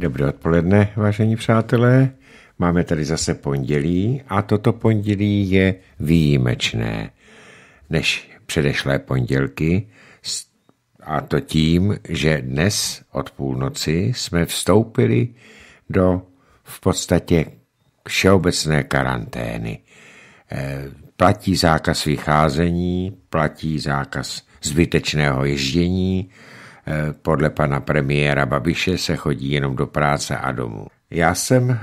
Dobré odpoledne, vážení přátelé. Máme tady zase pondělí a toto pondělí je výjimečné než předešlé pondělky a to tím, že dnes od půlnoci jsme vstoupili do v podstatě všeobecné karantény. Eh, platí zákaz vycházení, platí zákaz zbytečného ježdění, Eh, podle pana premiéra Babiše se chodí jenom do práce a domů. Já jsem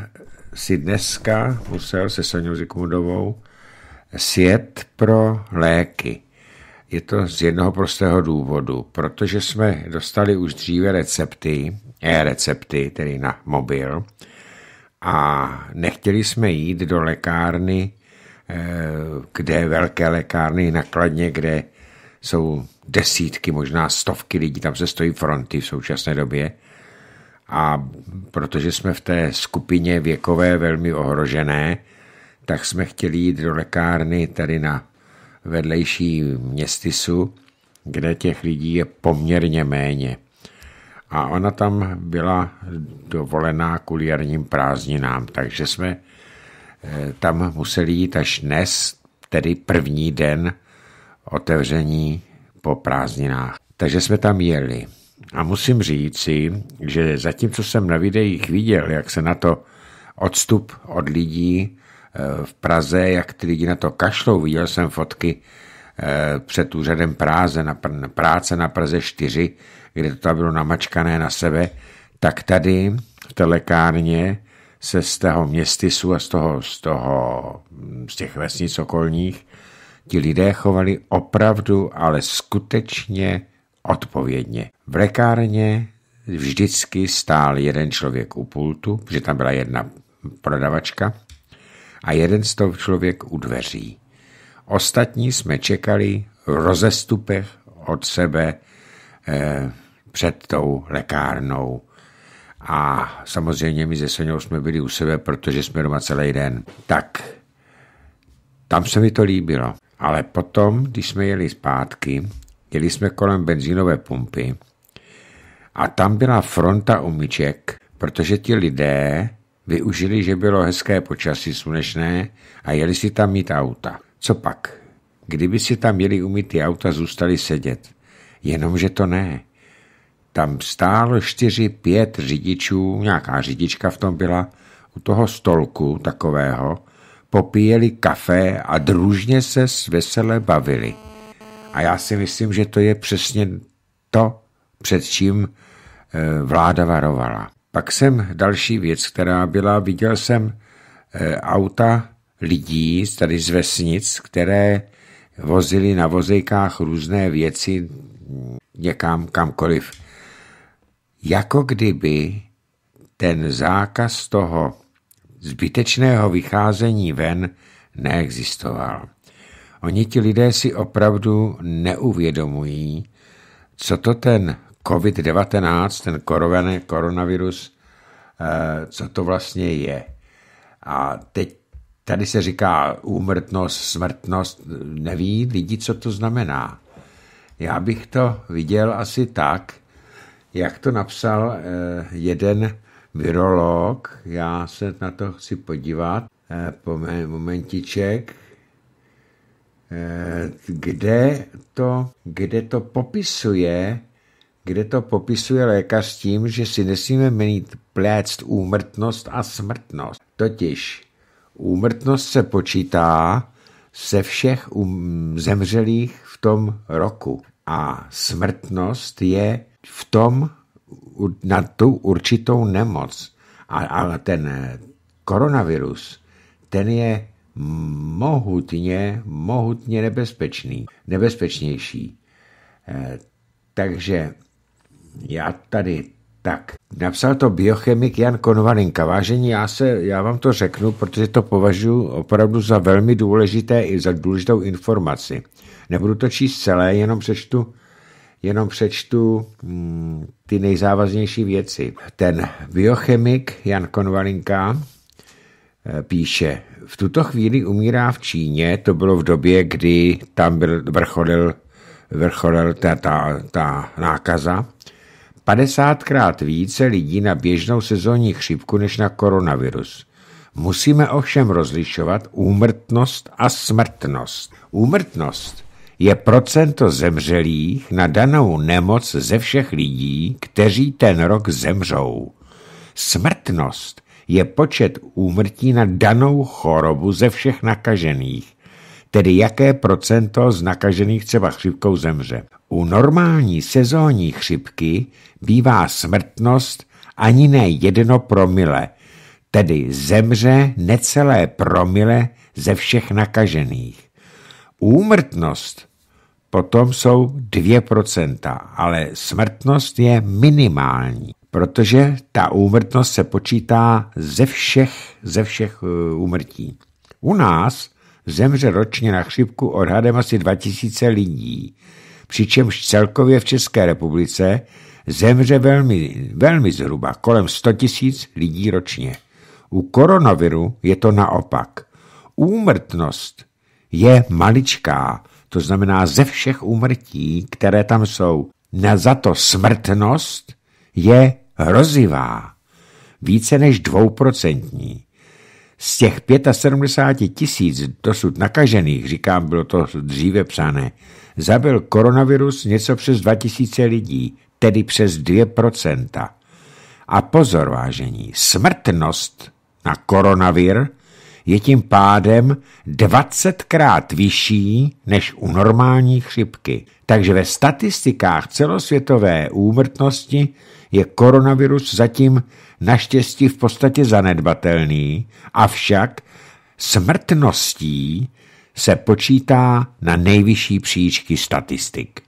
si dneska musel se Soňou Zikmundovou sjet pro léky. Je to z jednoho prostého důvodu, protože jsme dostali už dříve recepty, e-recepty, tedy na mobil, a nechtěli jsme jít do lékárny, eh, kde velké lékárny nakladně, kde jsou desítky, možná stovky lidí, tam se stojí fronty v současné době. A protože jsme v té skupině věkové velmi ohrožené, tak jsme chtěli jít do lékárny tady na vedlejší městysu, kde těch lidí je poměrně méně. A ona tam byla dovolená kvůli jarním prázdninám, takže jsme eh, tam museli jít až dnes, tedy první den otevření po prázdninách. Takže jsme tam jeli. A musím říci, že zatímco jsem na videích viděl, jak se na to odstup od lidí eh, v Praze, jak ty lidi na to kašlou, viděl jsem fotky eh, před úřadem práze na, práce na Praze 4, kde to tam bylo namačkané na sebe, tak tady v té lekárně se z toho městisu a z, toho, z, toho, z těch vesnic okolních ti lidé chovali opravdu, ale skutečně odpovědně. V lekárně vždycky stál jeden člověk u pultu, protože tam byla jedna prodavačka, a jeden z toho člověk u dveří. Ostatní jsme čekali v rozestupech od sebe eh, před tou lekárnou. A samozřejmě my se Soňou jsme byli u sebe, protože jsme doma celý den. Tak tam se mi to líbilo. Ale potom, když jsme jeli zpátky, jeli jsme kolem benzínové pumpy a tam byla fronta umyček, protože ti lidé využili, že bylo hezké počasí slunečné a jeli si tam mít auta. Co pak? Kdyby si tam měli umít ty auta, zůstali sedět. Jenomže to ne. Tam stálo čtyři, pět řidičů, nějaká řidička v tom byla, u toho stolku takového, popíjeli kafe a družně se vesele bavili. A já si myslím, že to je přesně to, před čím eh, vláda varovala. Pak jsem další věc, která byla, viděl jsem eh, auta lidí tady z vesnic, které vozili na vozejkách různé věci někam, kamkoliv. Jako kdyby ten zákaz toho zbytečného vycházení ven neexistoval. Oni ti lidé si opravdu neuvědomují, co to ten COVID-19, ten korovený koronavirus, eh, co to vlastně je. A teď tady se říká úmrtnost, smrtnost, neví lidi, co to znamená. Já bych to viděl asi tak, jak to napsal eh, jeden virolog, já se na to chci podívat, eh, po momentiček, eh, kde to, kde to popisuje, kde to popisuje lékař tím, že si nesmíme měnit pléct úmrtnost a smrtnost. Totiž úmrtnost se počítá se všech um, zemřelých v tom roku a smrtnost je v tom na tu určitou nemoc. A, ale ten eh, koronavirus, ten je mohutně, mohutně nebezpečný, nebezpečnější. E, takže já tady tak. Napsal to biochemik Jan Konvalinka. Vážení, já, se, já vám to řeknu, protože to považuji opravdu za velmi důležité i za důležitou informaci. Nebudu to číst celé, jenom přečtu jenom přečtu mm, ty nejzávaznější věci. Ten biochemik Jan Konvalinka eh, píše, v tuto chvíli umírá v Číně, to bylo v době, kdy tam byl vrcholil, vrcholil ta, ta, ta nákaza, 50krát více lidí na běžnou sezónní chřipku než na koronavirus. Musíme ovšem rozlišovat úmrtnost a smrtnost. Úmrtnost je procento zemřelých na danou nemoc ze všech lidí, kteří ten rok zemřou. Smrtnost je počet úmrtí na danou chorobu ze všech nakažených, tedy jaké procento z nakažených třeba chřipkou zemře. U normální sezónní chřipky bývá smrtnost ani ne jedno promile, tedy zemře necelé promile ze všech nakažených. Úmrtnost potom jsou 2%, ale smrtnost je minimální, protože ta úmrtnost se počítá ze všech, ze všech eh, úmrtí. U nás zemře ročně na chřipku odhadem asi 2000 lidí, přičemž celkově v České republice zemře velmi, velmi zhruba kolem 100 tisíc lidí ročně. U koronaviru je to naopak. Úmrtnost je maličká, to znamená ze všech úmrtí, které tam jsou, na za to smrtnost je hrozivá, více než dvouprocentní. Z těch 75 tisíc dosud nakažených, říkám, bylo to dříve psané, zabil koronavirus něco přes 2000 lidí, tedy přes 2%. A pozor, vážení, smrtnost na koronavir je tím pádem 20krát vyšší než u normální chřipky. Takže ve statistikách celosvětové úmrtnosti je koronavirus zatím naštěstí v podstatě zanedbatelný, avšak smrtností se počítá na nejvyšší příčky statistik.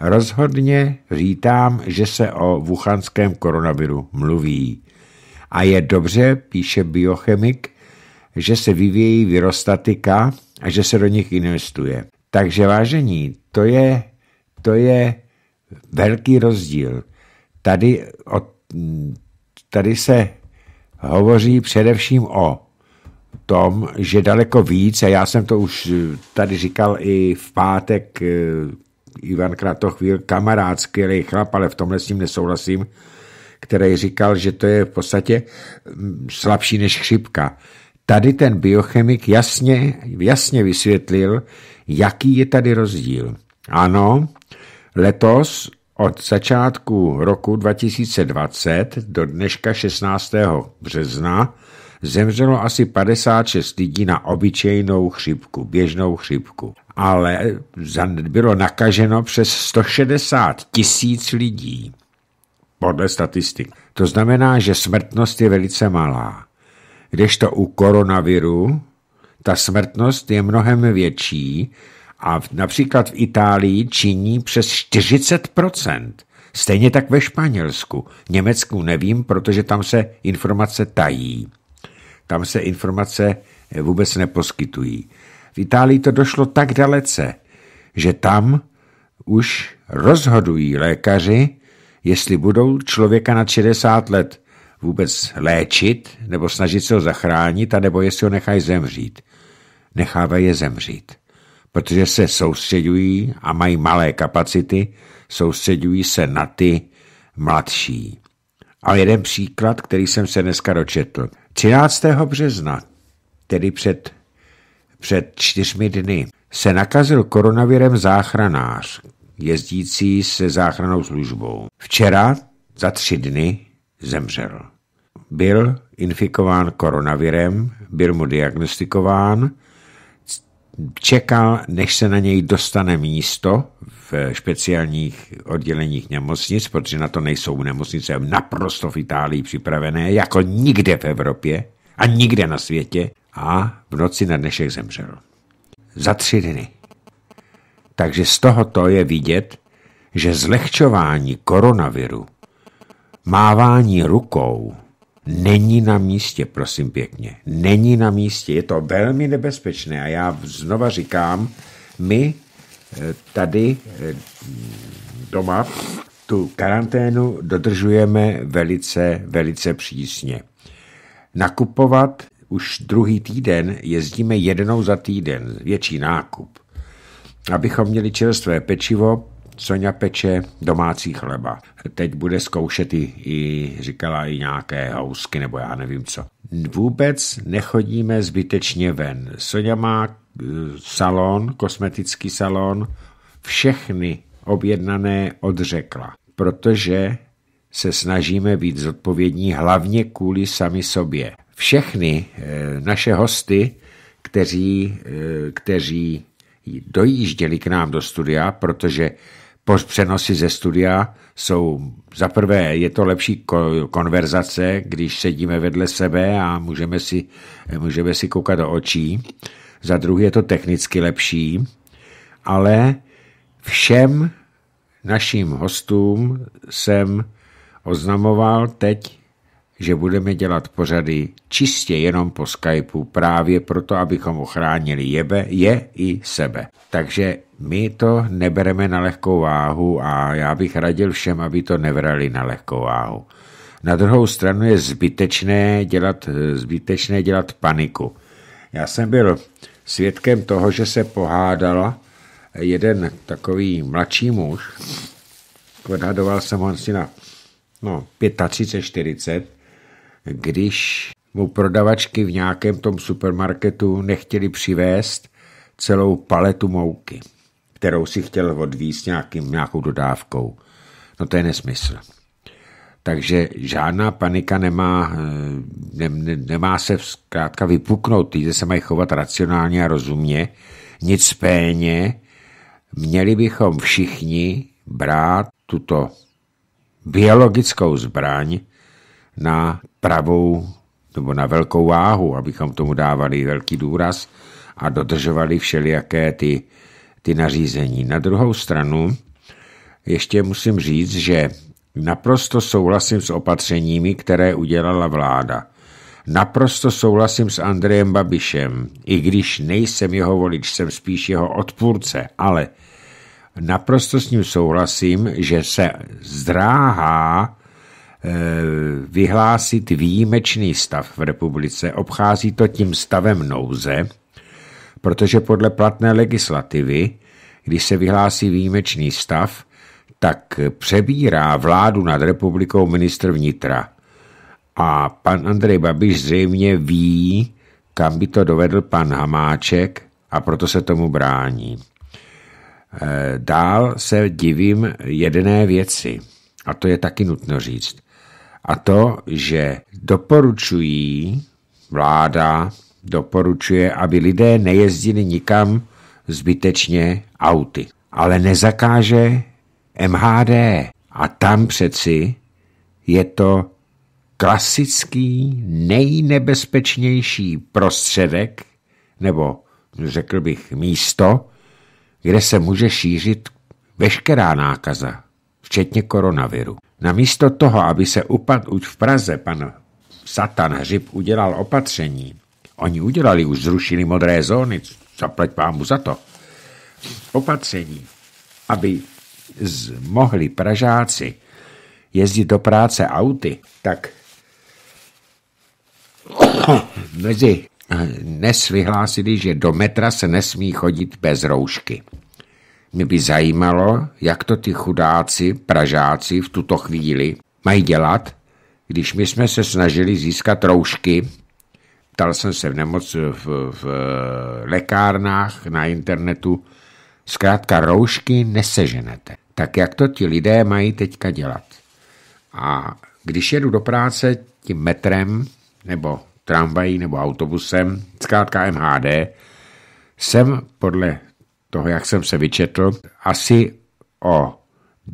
Rozhodně vítám, že se o wuchanském koronaviru mluví. A je dobře, píše biochemik, že se vyvíjí virostatika a že se do nich investuje. Takže vážení, to je, to je velký rozdíl. Tady, o, tady se hovoří především o tom, že daleko víc, a já jsem to už tady říkal i v pátek, eh, Ivan Kratochvíl, kamarád, skvělý chlap, ale v tomhle s tím nesouhlasím, který říkal, že to je v podstatě mm, slabší než chřipka. Tady ten biochemik jasně, jasně vysvětlil, jaký je tady rozdíl. Ano, letos od začátku roku 2020 do dneška 16. března zemřelo asi 56 lidí na obyčejnou chřipku, běžnou chřipku. Ale bylo nakaženo přes 160 tisíc lidí, podle statistik. To znamená, že smrtnost je velice malá kdežto u koronaviru ta smrtnost je mnohem větší a v, například v Itálii činí přes 40%. Stejně tak ve Španělsku. Německu nevím, protože tam se informace tají. Tam se informace eh, vůbec neposkytují. V Itálii to došlo tak dalece, že tam už rozhodují lékaři, jestli budou člověka na 60 let vůbec léčit nebo snažit se ho zachránit, anebo jestli ho nechají zemřít. Nechávají je zemřít, protože se soustředují a mají malé kapacity, soustředují se na ty mladší. A jeden příklad, který jsem se dneska dočetl. 13. března, tedy před, před čtyřmi dny, se nakazil koronavirem záchranář, jezdící se záchranou službou. Včera, za tři dny, zemřel. Byl infikován koronavirem, byl mu diagnostikován, čekal, než se na něj dostane místo v speciálních odděleních nemocnic, protože na to nejsou nemocnice naprosto v Itálii připravené, jako nikde v Evropě a nikde na světě. A v noci na dnešek zemřel. Za tři dny. Takže z tohoto je vidět, že zlehčování koronaviru Mávání rukou není na místě, prosím pěkně. Není na místě. Je to velmi nebezpečné a já znova říkám, my eh, tady eh, doma tu karanténu dodržujeme velice, velice přísně. Nakupovat už druhý týden jezdíme jednou za týden, větší nákup. Abychom měli čerstvé pečivo, Soňa peče, domácí chleba. Teď bude zkoušet i, i říkala, i nějaké housky nebo já nevím co. Vůbec nechodíme zbytečně ven. Sonja má e, salon, kosmetický salon, všechny objednané odřekla, protože se snažíme být zodpovědní hlavně kvůli sami sobě. Všechny e, naše hosty, kteří, e, kteří dojížděli k nám do studia, protože přenosy ze studia jsou, za prvé je to lepší konverzace, když sedíme vedle sebe a můžeme si, můžeme si koukat do očí, za druhé je to technicky lepší, ale všem našim hostům jsem oznamoval teď že budeme dělat pořady čistě jenom po Skypeu právě proto, abychom ochránili jebe, je i sebe. Takže my to nebereme na lehkou váhu a já bych radil všem, aby to nevrali na lehkou váhu. Na druhou stranu je zbytečné dělat, zbytečné dělat paniku. Já jsem byl svědkem toho, že se pohádala jeden takový mladší muž, odhadoval jsem ho asi na no, 35-40, když mu prodavačky v nějakém tom supermarketu nechtěli přivést celou paletu mouky, kterou si chtěl odvíst nějakým, nějakou dodávkou. No to je nesmysl. Takže žádná panika nemá, ne, ne, nemá se zkrátka vypuknout. Lidé se mají chovat racionálně a rozumně. Nicméně měli bychom všichni brát tuto biologickou zbraň na pravou nebo na velkou váhu, abychom tomu dávali velký důraz a dodržovali všelijaké ty, ty nařízení. Na druhou stranu ještě musím říct, že naprosto souhlasím s opatřeními, které udělala vláda. Naprosto souhlasím s Andrejem Babišem, i když nejsem jeho volič, jsem spíš jeho odpůrce, ale naprosto s ním souhlasím, že se zdráhá Eh, vyhlásit výjimečný stav v republice, obchází to tím stavem nouze, protože podle platné legislativy, když se vyhlásí výjimečný stav, tak přebírá vládu nad republikou ministr vnitra. A pan Andrej Babiš zřejmě ví, kam by to dovedl pan Hamáček a proto se tomu brání. Eh, dál se divím jedné věci, a to je taky nutno říct a to, že doporučují, vláda doporučuje, aby lidé nejezdili nikam zbytečně auty, ale nezakáže MHD. A tam přeci je to klasický nejnebezpečnější prostředek, nebo řekl bych místo, kde se může šířit veškerá nákaza, včetně koronaviru. Namísto toho, aby se už v Praze pan Satan Hřib udělal opatření, oni udělali, už zrušili modré zóny, zaplať pámu za to, opatření, aby mohli Pražáci jezdit do práce auty, tak mezi eh, nesvyhlásili, že do metra se nesmí chodit bez roušky. Mě by zajímalo, jak to ty chudáci, pražáci v tuto chvíli mají dělat, když my jsme se snažili získat roušky, ptal jsem se v nemoc v, v lekárnách, na internetu, zkrátka roušky neseženete. Tak jak to ti lidé mají teďka dělat? A když jedu do práce tím metrem, nebo tramvají, nebo autobusem, zkrátka MHD, jsem podle toho, jak jsem se vyčetl, asi o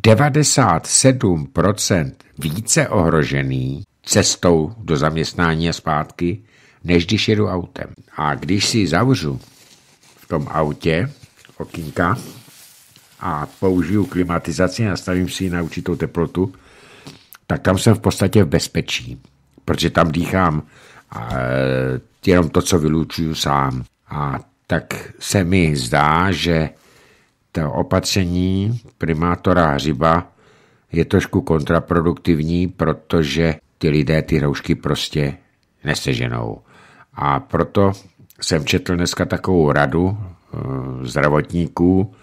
97% více ohrožený cestou do zaměstnání a zpátky, než když jedu autem. A když si zavřu v tom autě okýnka a použiju klimatizaci, a nastavím si ji na určitou teplotu, tak tam jsem v podstatě v bezpečí, protože tam dýchám a, eh, jenom to, co vylučuju sám. A tak se mi zdá, že to opatření primátora Hřiba je trošku kontraproduktivní, protože ty lidé ty roušky prostě neseženou. A proto jsem četl dneska takovou radu eh, zdravotníků,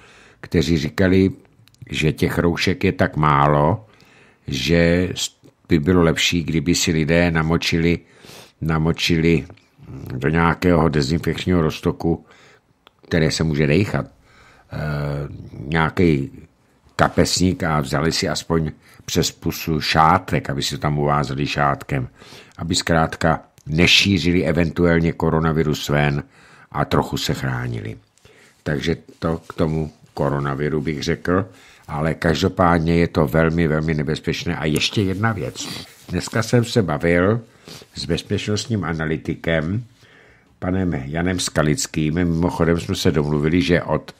kteří říkali, že těch roušek je tak málo, že by bylo lepší, kdyby si lidé namočili, namočili do nějakého dezinfekčního roztoku které se může e, eh, nějaký kapesník a vzali si aspoň přes pusu šátek, aby se tam uvázali šátkem, aby zkrátka nešířili eventuálně koronavirus ven a trochu se chránili. Takže to k tomu koronaviru bych řekl, ale každopádně je to velmi, velmi nebezpečné. A ještě jedna věc. Dneska jsem se bavil s bezpečnostním analytikem, panem Janem Skalickým. Mimochodem jsme se domluvili, že od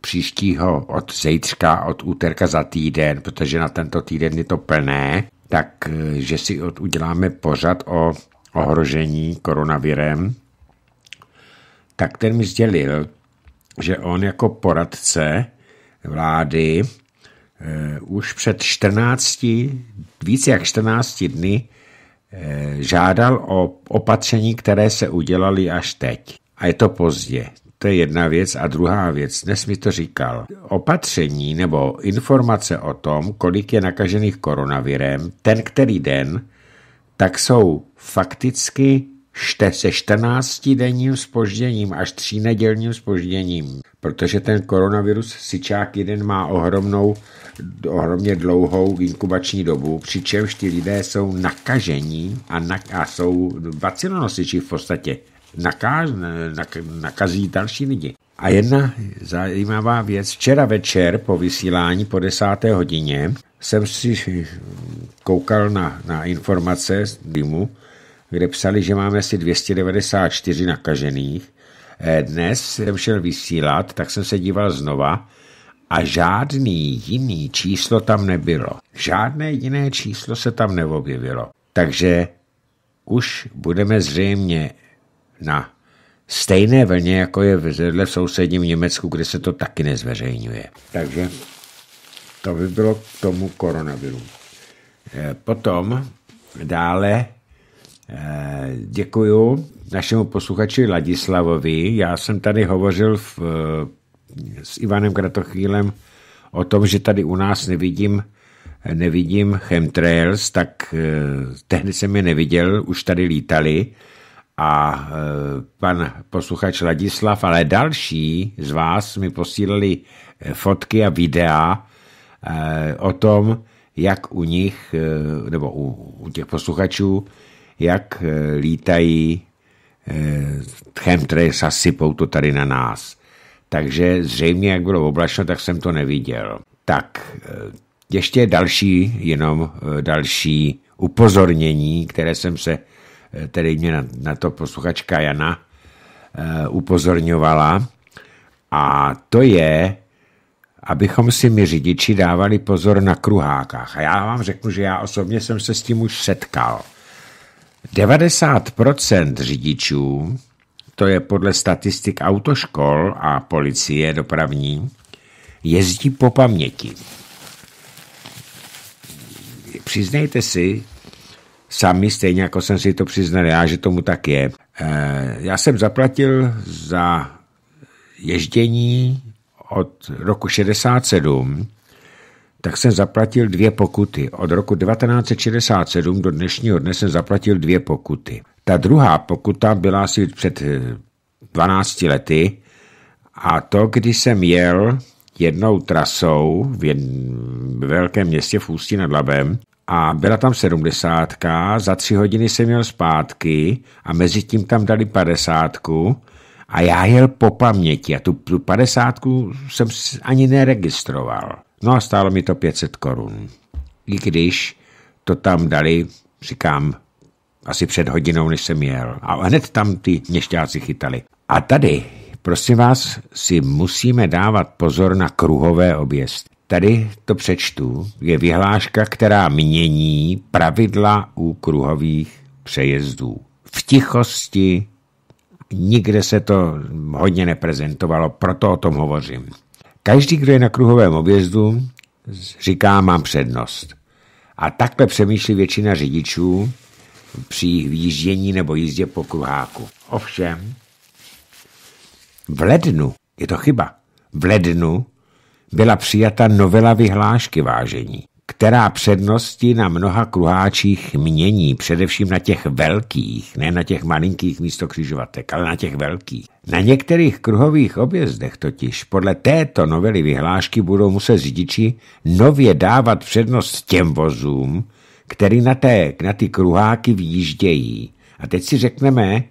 příštího, od zejtřka, od úterka za týden, protože na tento týden je to plné, tak eh, že si od, uděláme pořad o ohrožení koronavirem, tak ten mi sdělil, že on jako poradce vlády eh, už před 14, více jak 14 dny Eh, žádal o opatření, které se udělali až teď. A je to pozdě. To je jedna věc. A druhá věc, dnes mi to říkal, opatření nebo informace o tom, kolik je nakažených koronavirem, ten který den, tak jsou fakticky šte se 14 denním spožděním až tří nedělním spožděním, protože ten koronavirus sičák jeden má ohromnou, ohromně dlouhou inkubační dobu, přičemž ti lidé jsou nakažení a, na, a jsou vacinonosiči v podstatě. Nakáž, nak, nakazí další lidi. A jedna zajímavá věc. Včera večer po vysílání po desáté hodině jsem si koukal na, na informace z týmu kde psali, že máme asi 294 nakažených. Eh, dnes jsem šel vysílat, tak jsem se díval znova a žádný jiný číslo tam nebylo. Žádné jiné číslo se tam neobjevilo. Takže už budeme zřejmě na stejné vlně, jako je v v sousedním Německu, kde se to taky nezveřejňuje. Takže to by bylo k tomu koronaviru. Eh, potom dále Eh, děkuju našemu posluchači Ladislavovi. Já jsem tady hovořil v, eh, s Ivanem Kratochvílem o tom, že tady u nás nevidím nevidím chemtrails, tak eh, tehdy jsem je neviděl, už tady lítali a pan posluchač Ladislav, ale další z vás mi posílali fotky a videa o tom, jak u nich, nebo u, u těch posluchačů, jak eh, lítají eh, chemtrails a sypou to tady na nás. Takže zřejmě, jak bylo oblačno, tak jsem to neviděl. Tak, eh, ještě další, jenom další upozornění, které jsem se, tedy mě na, na to posluchačka Jana upozorňovala. A to je, abychom si my řidiči dávali pozor na kruhákách. A já vám řeknu, že já osobně jsem se s tím už setkal. 90% řidičů, to je podle statistik autoškol a policie dopravní, jezdí po paměti. Přiznejte si, sami, stejně jako jsem si to přiznal já, že tomu tak je. Eh, já jsem zaplatil za ježdění od roku 67 tak jsem zaplatil dvě pokuty. Od roku 1967 do dnešního dne jsem zaplatil dvě pokuty. Ta druhá pokuta byla asi před 12 eh, lety a to, když jsem jel jednou trasou v, jed... v velkém městě v Ústí nad Labem a byla tam sedmdesátka, za tři hodiny jsem jel zpátky a mezi tím tam dali padesátku a já jel po paměti a tu, tu padesátku jsem ani neregistroval. No a stálo mi to 500 korun. I když to tam dali, říkám, asi před hodinou, než jsem jel. A hned tam ty měšťáci chytali. A tady, prosím vás, si musíme dávat pozor na kruhové objezd. Tady to přečtu, je vyhláška, která mění pravidla u kruhových přejezdů. V tichosti nikde se to hodně neprezentovalo, proto o tom hovořím. Každý, kdo je na kruhovém objezdu, říká, mám přednost. A takhle přemýšlí většina řidičů při výjíždění nebo jízdě po kruháku. Ovšem, v lednu, je to chyba, v lednu byla přijata novela vyhlášky vážení která přednosti na mnoha kruháčích mění, především na těch velkých, ne na těch malinkých místo křižovatek, ale na těch velkých. Na některých kruhových objezdech totiž podle této novely vyhlášky budou muset řidiči nově dávat přednost těm vozům, který na, té, na ty kruháky výjíždějí. A teď si řekneme,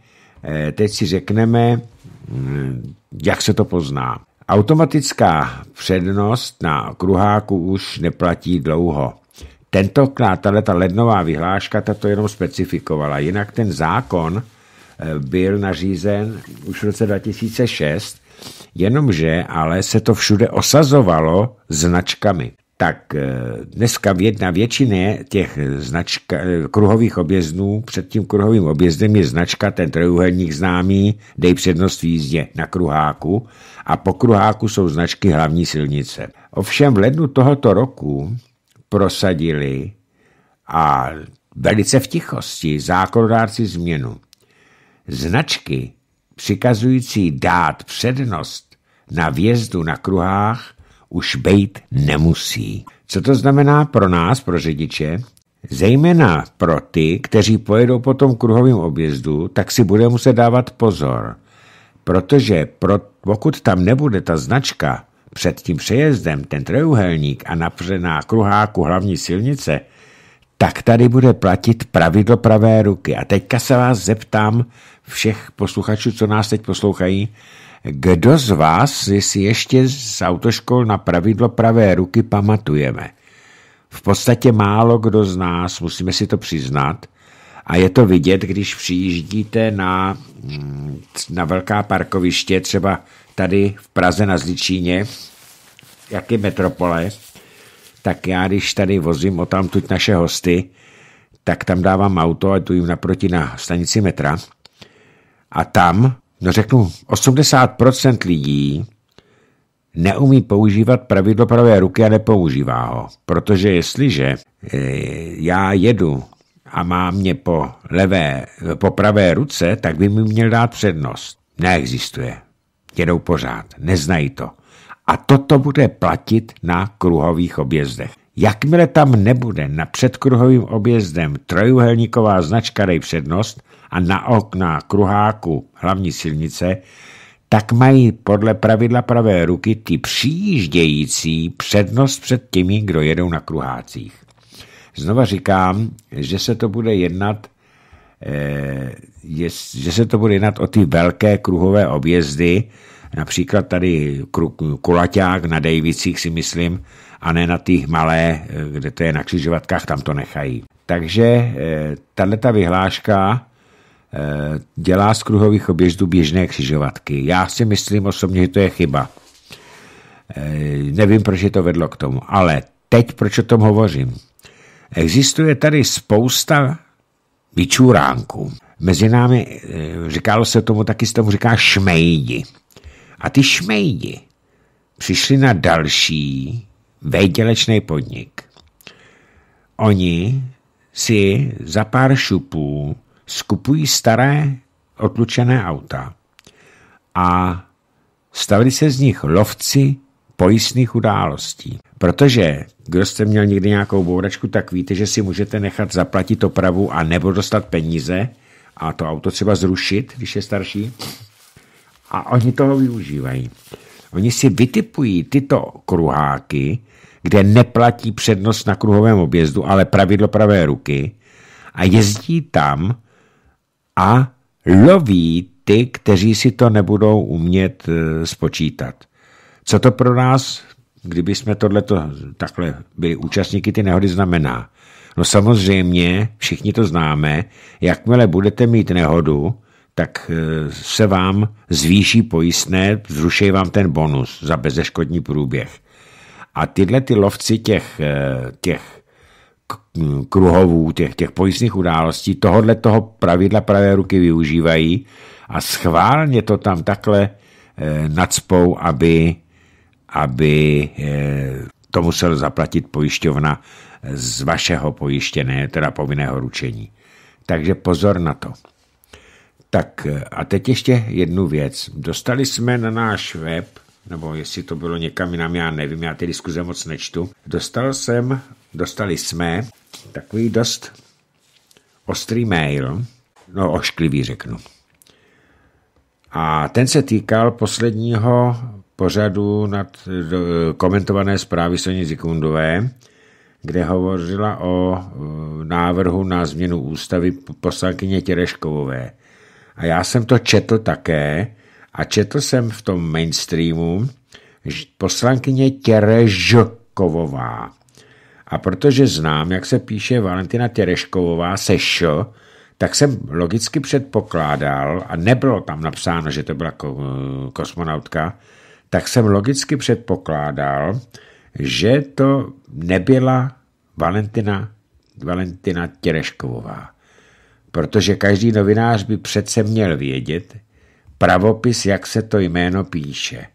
eh, teď si řekneme, hm, jak se to pozná. Automatická přednost na kruháku už neplatí dlouho. Tentokrát ta lednová vyhláška tato jenom specifikovala, jinak ten zákon eh, byl nařízen už v roce 2006, jenomže ale se to všude osazovalo značkami. Tak eh, dneska jedna většině těch značka, eh, kruhových objezdů, před tím kruhovým objezdem je značka, ten trojuhelník známý, dej přednost v jízdě na kruháku, a po kruháku jsou značky hlavní silnice. Ovšem v lednu tohoto roku prosadili a velice v tichosti zákonodárci změnu. Značky přikazující dát přednost na vjezdu na kruhách už být nemusí. Co to znamená pro nás, pro řidiče? Zejména pro ty, kteří pojedou po tom kruhovém objezdu, tak si bude muset dávat pozor – protože pro, pokud tam nebude ta značka před tím přejezdem, ten trojuhelník a napřená kruháku hlavní silnice, tak tady bude platit pravidlo pravé ruky. A teďka se vás zeptám všech posluchačů, co nás teď poslouchají, kdo z vás si ještě z autoškol na pravidlo pravé ruky pamatujeme? V podstatě málo kdo z nás, musíme si to přiznat, a je to vidět, když přijíždíte na, mm, na velká parkoviště, třeba tady v Praze na Zličíně, jak je metropole, tak já, když tady vozím o tam tuť naše hosty, tak tam dávám auto a jdu jim naproti na stanici metra. A tam, no řeknu, 80% lidí neumí používat pravidlo pravé ruky a nepoužívá ho. Protože jestliže eh, já jedu a má mě po, levé, po pravé ruce, tak by mi měl dát přednost. Neexistuje. Jedou pořád. Neznají to. A toto bude platit na kruhových objezdech. Jakmile tam nebude na předkruhovým objezdem trojuhelníková značka dej přednost a na okna kruháku hlavní silnice, tak mají podle pravidla pravé ruky ty přijíždějící přednost před těmi, kdo jedou na kruhácích. Znova říkám, že se to bude jednat eh, že se to bude jednat o ty velké kruhové objezdy, například tady Kulaťák na Dejvicích si myslím, a ne na těch malé, eh, kde to je na křižovatkách, tam to nechají. Takže eh, tahle ta vyhláška dělá z kruhových objezdů běžné křižovatky. Já si myslím osobně, že to je chyba. Nevím, proč je to vedlo k tomu, ale teď proč o tom hovořím. Existuje tady spousta vyčuránků. Mezi námi, eh, říkalo se tomu taky, se tomu říká šmejdi. A ty šmejdi přišli na další vejdělečný podnik. Oni si za pár šupů skupují staré odlučené auta a stavili se z nich lovci pojistných událostí. Protože kdo jste měl někdy nějakou bouračku, tak víte, že si můžete nechat zaplatit opravu a nebo dostat peníze a to auto třeba zrušit, když je starší. A oni toho využívají. Oni si vytipují tyto kruháky, kde neplatí přednost na kruhovém objezdu, ale pravidlo pravé ruky a jezdí tam a loví ty, kteří si to nebudou umět eh, spočítat. Co to pro nás kdyby jsme tohleto takhle byli účastníky ty nehody, znamená? No samozřejmě, všichni to známe, jakmile budete mít nehodu, tak e, se vám zvýší pojistné, zruší vám ten bonus za bezeškodní průběh. A tyhle ty lovci těch, e, těch kruhovů, těch, těch pojistných událostí, tohodle toho pravidla pravé ruky využívají a schválně to tam takhle e, nadspou, aby aby eh, to musel zaplatit pojišťovna z vašeho pojištěné, teda povinného ručení. Takže pozor na to. Tak eh, a teď ještě jednu věc. Dostali jsme na náš web, nebo jestli to bylo někam jinam, já nevím, já ty diskuze moc nečtu. Dostal jsem, dostali jsme takový dost ostrý mail, no ošklivý řeknu. A ten se týkal posledního pořadu nad komentované zprávy Soni Zikundové, kde hovořila o e, návrhu na změnu ústavy poslankyně Těreškovové. A já jsem to četl také a četl jsem v tom mainstreamu poslankyně Tereškovová. A protože znám, jak se píše Valentina Těreškovová se š, tak jsem logicky předpokládal, a nebylo tam napsáno, že to byla e, kosmonautka, tak jsem logicky předpokládal, že to nebyla Valentina, Valentina Těreškovová. Protože každý novinář by přece měl vědět pravopis, jak se to jméno píše.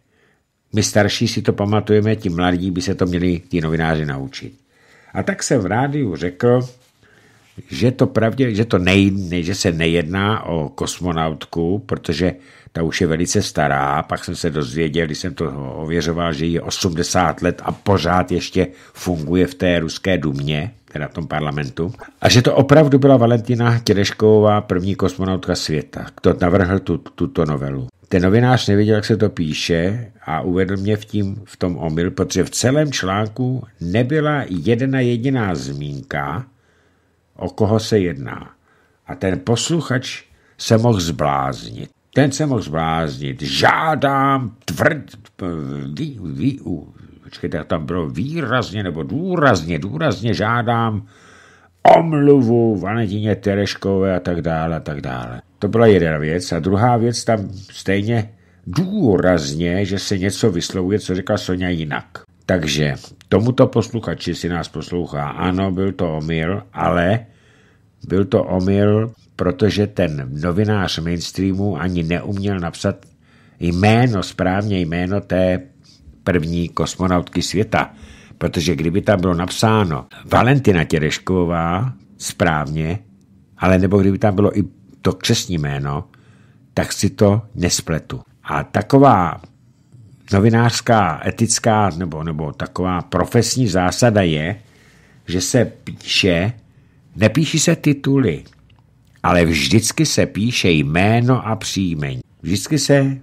My starší si to pamatujeme, ti mladí by se to měli ti novináři naučit. A tak jsem v rádiu řekl, že to pravdě, že to nej, že se nejedná o kosmonautku, protože ta už je velice stará, pak jsem se dozvěděl, když jsem to ověřoval, že je 80 let a pořád ještě funguje v té ruské dumě, teda v tom parlamentu. A že to opravdu byla Valentina Těrešková, první kosmonautka světa, kdo navrhl tu, tuto novelu. Ten novinář nevěděl, jak se to píše a uvedl mě v, tím, v tom omyl, protože v celém článku nebyla jedna jediná zmínka o koho se jedná. A ten posluchač se mohl zbláznit. Ten se mohl zbláznit. Žádám tvrd... Vý, vý, u, počkejte, tam bylo výrazně nebo důrazně, důrazně žádám omluvu Valentíně Tereškové a tak dále a tak dále. To byla jedna věc. A druhá věc tam stejně důrazně, že se něco vyslovuje, co řekla Sonja jinak. Takže tomuto posluchači si nás poslouchá. Ano, byl to omyl, ale byl to omyl, protože ten novinář mainstreamu ani neuměl napsat jméno, správně jméno té první kosmonautky světa. Protože kdyby tam bylo napsáno Valentina Těrešková správně, ale nebo kdyby tam bylo i to křesní jméno, tak si to nespletu. A taková novinářská etická nebo, nebo taková profesní zásada je, že se píše, nepíší se tituly, ale vždycky se píše jméno a příjmení. Vždycky se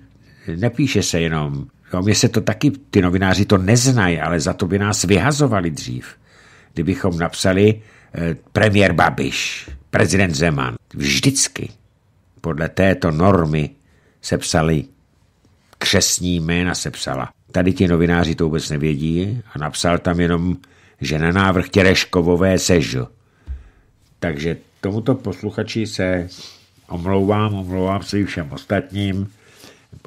nepíše se jenom, jo, mě se to taky, ty novináři to neznají, ale za to by nás vyhazovali dřív. Kdybychom napsali eh, premiér Babiš, prezident Zeman. Vždycky podle této normy se psali křesní jména sepsala. Tady ti novináři to vůbec nevědí a napsal tam jenom, že na návrh Tereškovové sežl. Takže tomuto posluchači se omlouvám, omlouvám se i všem ostatním.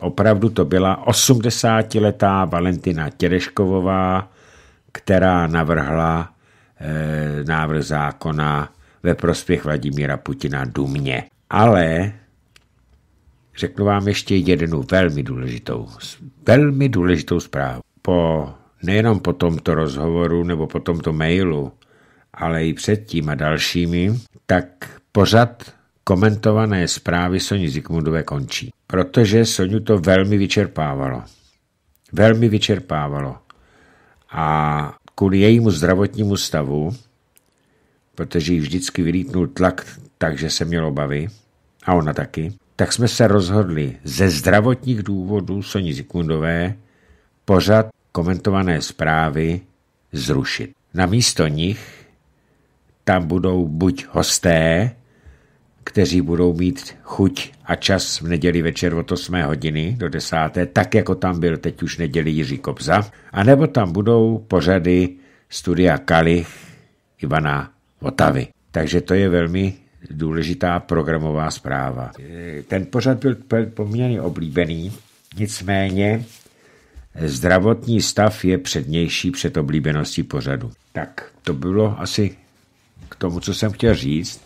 Opravdu to byla 80-letá Valentina Tereškovová, která navrhla eh, návrh zákona ve prospěch Vladimíra Putina dumně. Ale Řeknu vám ještě jednu velmi důležitou, velmi důležitou zprávu. Po, nejenom po tomto rozhovoru nebo po tomto mailu, ale i předtím a dalšími, tak pořad komentované zprávy Soni Zikmundové končí. Protože Soniu to velmi vyčerpávalo. Velmi vyčerpávalo. A kvůli jejímu zdravotnímu stavu, protože jí vždycky vylítnul tlak, takže se měl obavy, a ona taky, tak jsme se rozhodli ze zdravotních důvodů Soni Zikundové pořad komentované zprávy zrušit. Na místo nich tam budou buď hosté, kteří budou mít chuť a čas v neděli večer od 8 hodiny do 10. tak jako tam byl teď už neděli Jiří Kobza, anebo tam budou pořady studia Kalich Ivana Votavy. Takže to je velmi důležitá programová zpráva. Ten pořad byl poměrně oblíbený, nicméně zdravotní stav je přednější před oblíbeností pořadu. Tak to bylo asi k tomu, co jsem chtěl říct.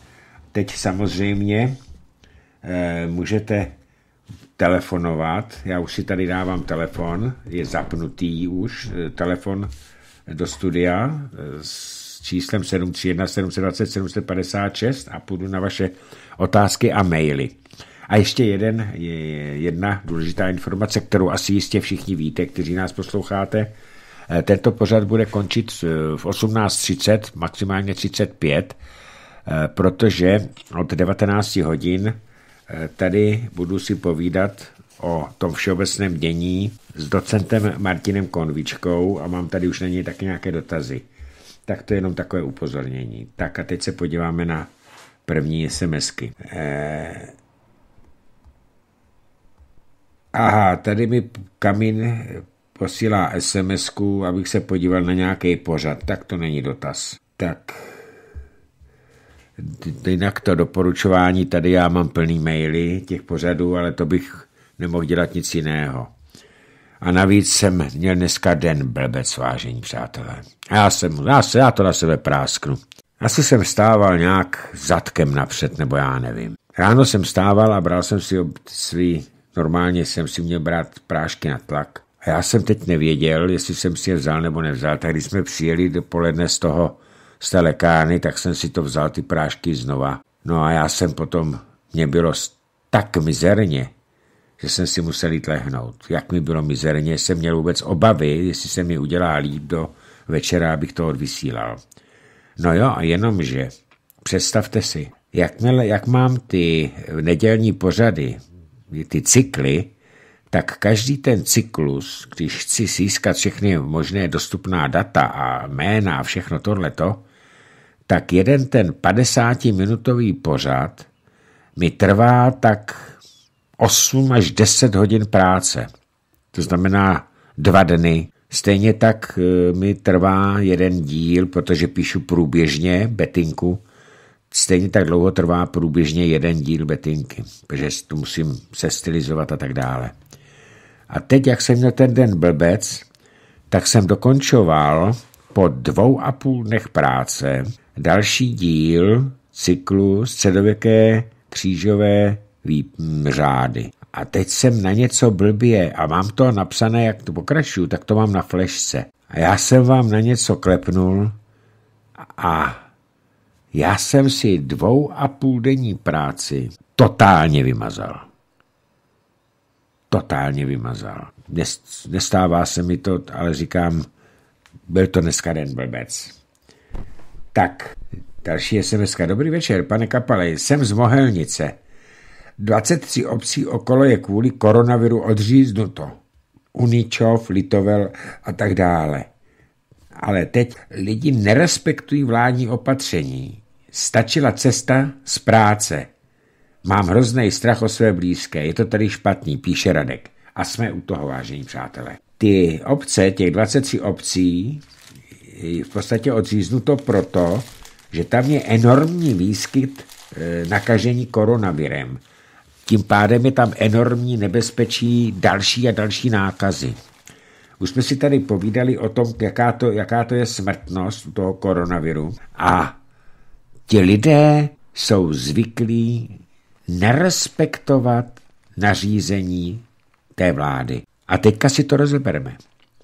Teď samozřejmě eh, můžete telefonovat. Já už si tady dávám telefon, je zapnutý už eh, telefon do studia eh, s číslem 731 720 756 a půjdu na vaše otázky a maily. A ještě jeden, jedna důležitá informace, kterou asi jistě všichni víte, kteří nás posloucháte. Eh, tento pořad bude končit eh, v 18.30, maximálně 35, eh, protože od 19 hodin tady budu si povídat o tom všeobecném dění s docentem Martinem Konvičkou a mám tady už na něj taky nějaké dotazy. Tak to je jenom takové upozornění. Tak a teď se podíváme na první SMSky. Eh... Aha, tady mi Kamin posílá SMSku, abych se podíval na nějaký pořad. Tak to není dotaz. Tak jinak to doporučování, tady já mám plný maily těch pořadů, ale to bych nemohl dělat nic jiného. A navíc jsem měl dneska den blbec, vážení přátelé. A já, jsem, já, se, já to na sebe prásknu. Asi jsem stával nějak zadkem napřed, nebo já nevím. Ráno jsem stával a bral jsem si svý, normálně jsem si měl brát prášky na tlak. A já jsem teď nevěděl, jestli jsem si je vzal nebo nevzal, tak když jsme přijeli dopoledne z toho, z té lekárny, tak jsem si to vzal ty prášky znova. No a já jsem potom, mě bylo tak mizerně, že jsem si musel jít lehnout. Jak mi bylo mizerně, jsem měl vůbec obavy, jestli se mi udělá líp do večera, abych to odvysílal. No jo, a jenomže, představte si, jakmile, jak mám ty nedělní pořady, ty cykly, tak každý ten cyklus, když chci získat všechny možné dostupná data a jména a všechno tohleto, tak jeden ten 50-minutový pořad mi trvá tak 8 až 10 hodin práce. To znamená dva dny. Stejně tak e, mi trvá jeden díl, protože píšu průběžně betinku. Stejně tak dlouho trvá průběžně jeden díl betinky, protože to musím se stylizovat a tak dále. A teď, jak jsem měl ten den blbec, tak jsem dokončoval po dvou a půl dnech práce další díl cyklu středověké křížové řády. A teď jsem na něco blbě a mám to napsané, jak to pokračuju, tak to mám na flešce. A já jsem vám na něco klepnul a já jsem si dvou a půl denní práci totálně vymazal. Totálně vymazal. Nestává se mi to, ale říkám, byl to dneska den blbec. Tak, další je dneska. Dobrý večer, pane Kapalej, jsem z Mohelnice. 23 obcí okolo je kvůli koronaviru odříznuto. Uničov, Litovel a tak dále. Ale teď lidi nerespektují vládní opatření. Stačila cesta z práce. Mám hrozný strach o své blízké, je to tady špatný, píše Radek. A jsme u toho, vážení přátelé. Ty obce, těch 23 obcí, v podstatě odříznuto proto, že tam je enormní výskyt e, nakažení koronavirem. Tím pádem je tam enormní nebezpečí další a další nákazy. Už jsme si tady povídali o tom, jaká to, jaká to je smrtnost toho koronaviru. A ti lidé jsou zvyklí nerespektovat nařízení té vlády. A teďka si to rozebereme.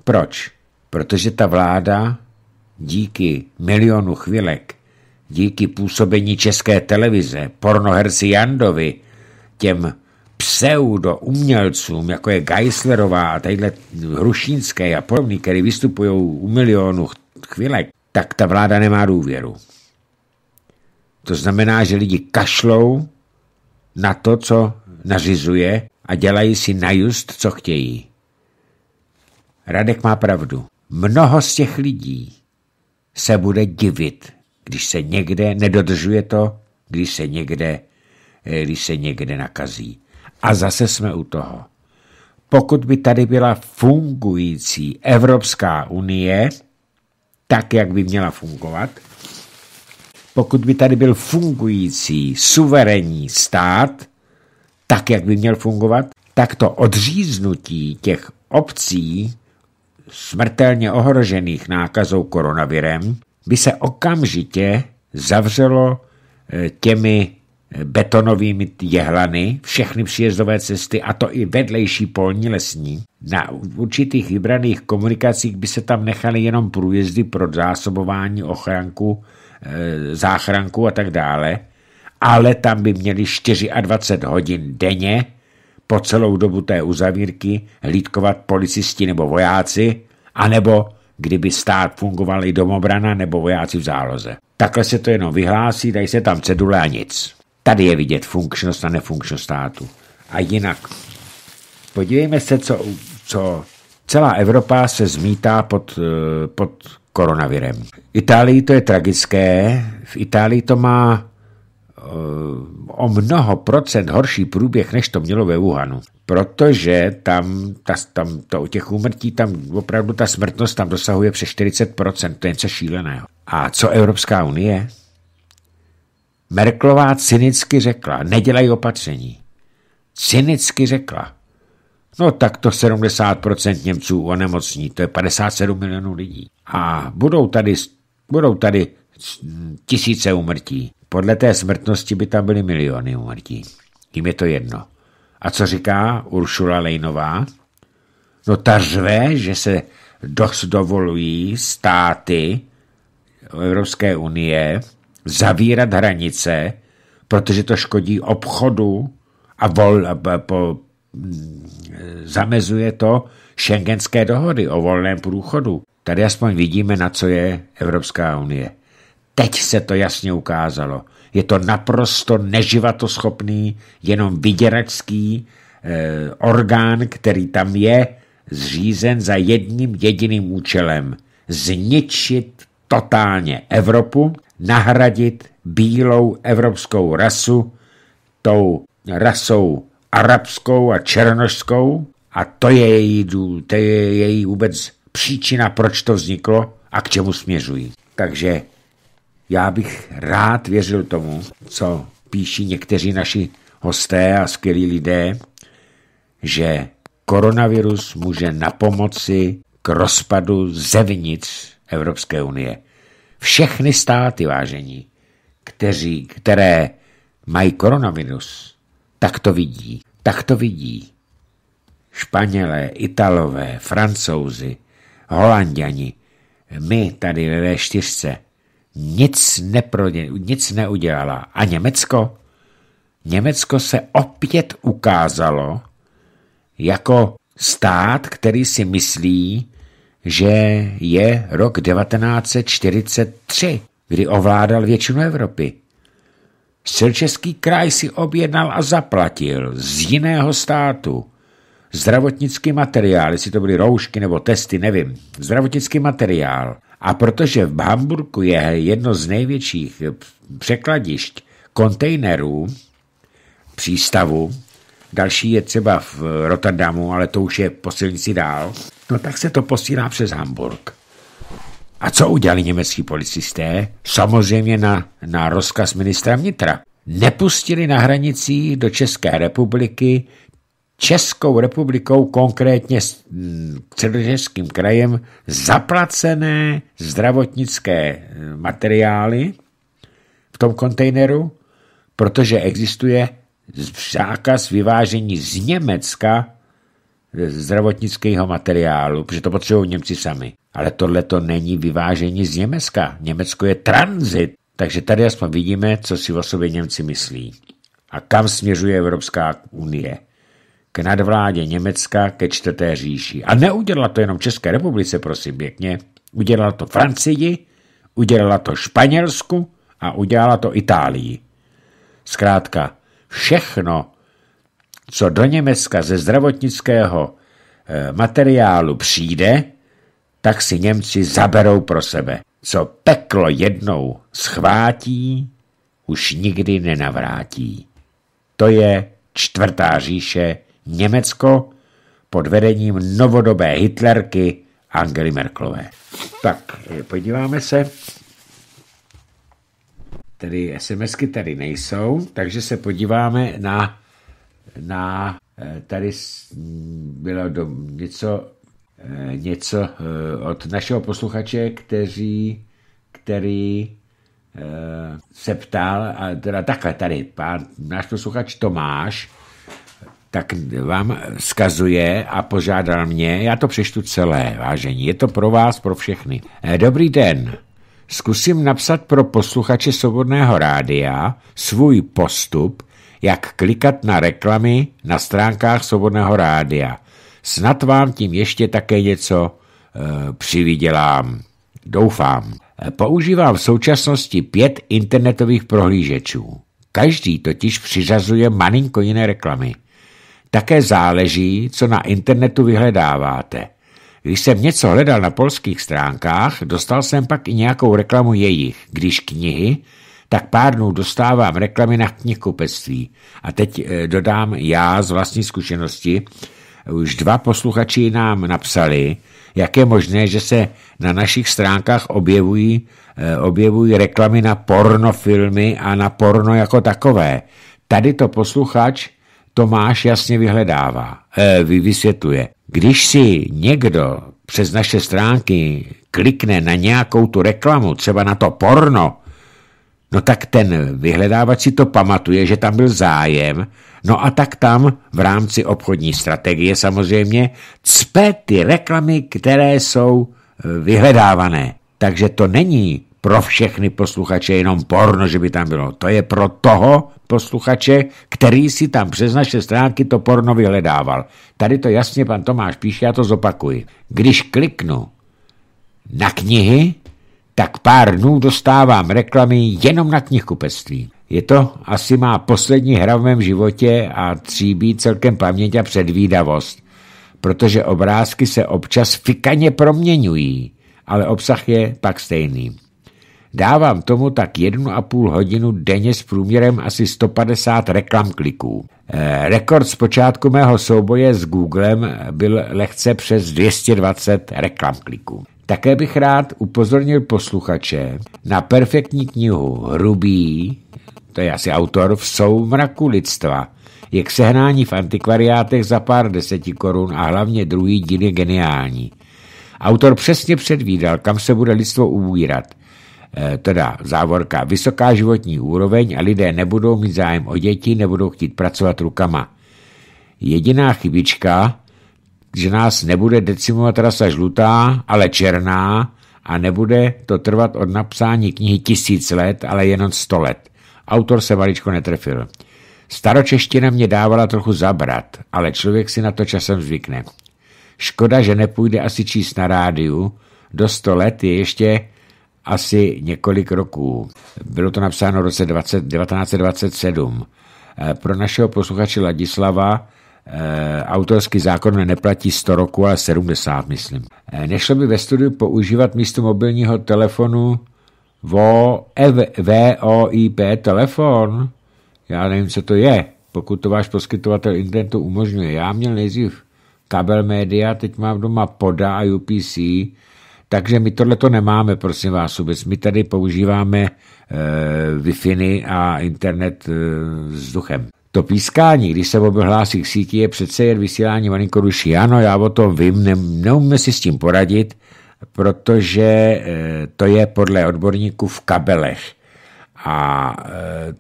Proč? Protože ta vláda díky milionu chvilek, díky působení české televize, pornoherci Jandovi, těm pseudo-umělcům, jako je Geislerová a tadyhle Hrušínské a podobný, který vystupují u milionů chvilek, tak ta vláda nemá důvěru. To znamená, že lidi kašlou na to, co nařizuje a dělají si najust, co chtějí. Radek má pravdu. Mnoho z těch lidí se bude divit, když se někde nedodržuje to, když se někde Eh, když se někde nakazí. A zase jsme u toho. Pokud by tady byla fungující Evropská unie, tak, jak by měla fungovat, pokud by tady byl fungující suverénní stát, tak, jak by měl fungovat, tak to odříznutí těch obcí smrtelně ohrožených nákazou koronavirem by se okamžitě zavřelo eh, těmi betonovými jehlany, všechny příjezdové cesty a to i vedlejší polní lesní. Na určitých vybraných komunikacích by se tam nechaly jenom průjezdy pro zásobování, ochranku, eh, záchranku a tak dále, ale tam by měli 24 hodin denně po celou dobu té uzavírky hlídkovat policisti nebo vojáci, anebo kdyby stát fungoval i domobrana nebo vojáci v záloze. Takhle se to jenom vyhlásí, dají se tam cedule a nic. Tady je vidět funkčnost a nefunkčnost státu. A jinak. Podívejme se, co, co celá Evropa se zmítá pod, eh, pod koronavirem. Itálii to je tragické. V Itálii to má eh, o mnoho procent horší průběh, než to mělo ve Wuhanu. Protože tam, ta, tam to u těch úmrtí, tam opravdu ta smrtnost tam dosahuje přes 40%, to je něco šíleného. A co Evropská unie? Merklová cynicky řekla, nedělají opatření. Cynicky řekla. No tak to 70% Němců onemocní, to je 57 milionů lidí. A budou tady, budou tady tisíce umrtí. Podle té smrtnosti by tam byly miliony umrtí. Jím je to jedno. A co říká Uršula Lejnová? No ta řve, že se dost dovolují státy Evropské unie, zavírat hranice, protože to škodí obchodu a vol, po, po, zamezuje to šengenské dohody o volném průchodu. Tady aspoň vidíme, na co je Evropská unie. Teď se to jasně ukázalo. Je to naprosto neživatoschopný, jenom vyděračský eh, orgán, který tam je, zřízen za jedním jediným účelem zničit totálně Evropu nahradit bílou evropskou rasu tou rasou arabskou a černožskou a to je její důl, to je její vůbec příčina, proč to vzniklo a k čemu směřují. Takže já bych rád věřil tomu, co píší někteří naši hosté a skvělí lidé, že koronavirus může na pomoci k rozpadu zevnitř Evropské unie. Všechny státy, vážení, kteří, které mají koronavirus, tak to vidí. Tak to vidí. Španělé, Italové, Francouzi, Holanděni, my tady ve V4 nic, nic neudělala. A Německo? Německo se opět ukázalo jako stát, který si myslí, že je rok 1943, kdy ovládal většinu Evropy. Středočeský kraj si objednal a zaplatil z jiného státu zdravotnický materiál, jestli to byly roušky nebo testy, nevím, zdravotnický materiál. A protože v Hamburgu je jedno z největších překladišť kontejnerů, přístavu, další je třeba v Rotterdamu, ale to už je po silnici dál, no tak se to posílá přes Hamburg. A co udělali německý policisté? Samozřejmě na, na rozkaz ministra vnitra. Nepustili na hranici do České republiky Českou republikou, konkrétně mm, středočeským krajem, zaplacené zdravotnické e, materiály v tom kontejneru, protože existuje zákaz vyvážení z Německa zdravotnického materiálu, protože to potřebují Němci sami. Ale tohle to není vyvážení z Německa. Německo je tranzit. Takže tady aspoň vidíme, co si o sobě Němci myslí. A kam směřuje Evropská unie? K nadvládě Německa, ke čtvrté říši. A neudělala to jenom České republice, prosím pěkně. Udělala to Francii, udělala to Španělsku a udělala to Itálii. Zkrátka, všechno, co do Německa ze zdravotnického eh, materiálu přijde, tak si Němci zaberou pro sebe. Co peklo jednou schvátí, už nikdy nenavrátí. To je čtvrtá říše Německo pod vedením novodobé Hitlerky Angely Merklové. Tak, podíváme se tedy SMSky tady nejsou, takže se podíváme na, na eh, tady bylo do, něco, eh, něco eh, od našeho posluchače, kteří, který se ptal, a teda takhle tady, pár, náš posluchač Tomáš, tak vám skazuje a požádal mě, já to přeštu celé, vážení, je to pro vás, pro všechny. Dobrý den, zkusím napsat pro posluchače Svobodného rádia svůj postup, jak klikat na reklamy na stránkách Svobodného rádia. Snad vám tím ještě také něco e, přivydělám. Doufám. Používám v současnosti pět internetových prohlížečů. Každý totiž přiřazuje malinko jiné reklamy. Také záleží, co na internetu vyhledáváte – když jsem něco hledal na polských stránkách, dostal jsem pak i nějakou reklamu jejich, když knihy, tak pár dnů dostávám reklamy na knihkupectví. A teď eh, dodám já z vlastní zkušenosti, už dva posluchači nám napsali, jak je možné, že se na našich stránkách objevují, eh, objevují reklamy na pornofilmy a na porno jako takové. Tady to posluchač Tomáš jasně vyhledává, eh, vysvětluje. Když si někdo přes naše stránky klikne na nějakou tu reklamu, třeba na to porno, no tak ten vyhledávač si to pamatuje, že tam byl zájem, no a tak tam v rámci obchodní strategie samozřejmě cpe ty reklamy, které jsou eh, vyhledávané. Takže to není pro všechny posluchače jenom porno, že by tam bylo. To je pro toho posluchače, který si tam přes naše stránky to porno vyhledával. Tady to jasně pan Tomáš píše, já to zopakuji. Když kliknu na knihy, tak pár dnů dostávám reklamy jenom na knihkupectví. Je to asi má poslední hra v mém životě a tříbí celkem paměť a předvídavost, protože obrázky se občas fikaně proměňují, ale obsah je pak stejný. Dávám tomu tak jednu a půl hodinu denně s průměrem asi 150 reklam kliků. Eh, rekord z počátku mého souboje s Googlem byl lehce přes 220 reklam kliků. Také bych rád upozornil posluchače na perfektní knihu Hrubý, to je asi autor, v soumraku lidstva, je k sehnání v antikvariátech za pár deseti korun a hlavně druhý díl je geniální. Autor přesně předvídal, kam se bude lidstvo ubírat. Eh, teda závorka, vysoká životní úroveň a lidé nebudou mít zájem o děti, nebudou chtít pracovat rukama. Jediná chybička, že nás nebude decimovat rasa žlutá, ale černá a nebude to trvat od napsání knihy tisíc let, ale jenom sto let. Autor se maličko netrefil. Staročeština mě dávala trochu zabrat, ale člověk si na to časem zvykne. Škoda, že nepůjde asi číst na rádiu, do sto let je ještě asi několik roků. Bylo to napsáno v roce 20, 1927. Eh, pro našeho posluchače Ladislava eh, autorský zákon neplatí 100 roku, ale 70, myslím. Eh, nešlo by ve studiu používat místo mobilního telefonu VOIP telefon? Já nevím, co to je, pokud to váš poskytovatel internetu umožňuje. Já měl nejdřív kabel média, teď mám doma PODA a UPC, takže my tohle to nemáme, prosím vás, vůbec. My tady používáme e, eh, wi a internet e, s duchem. To pískání, když se hlásí k síti, je přece jen vysílání malinko duší. Ano, já o tom vím, ne, neumíme si s tím poradit, protože e, to je podle odborníků v kabelech. A e,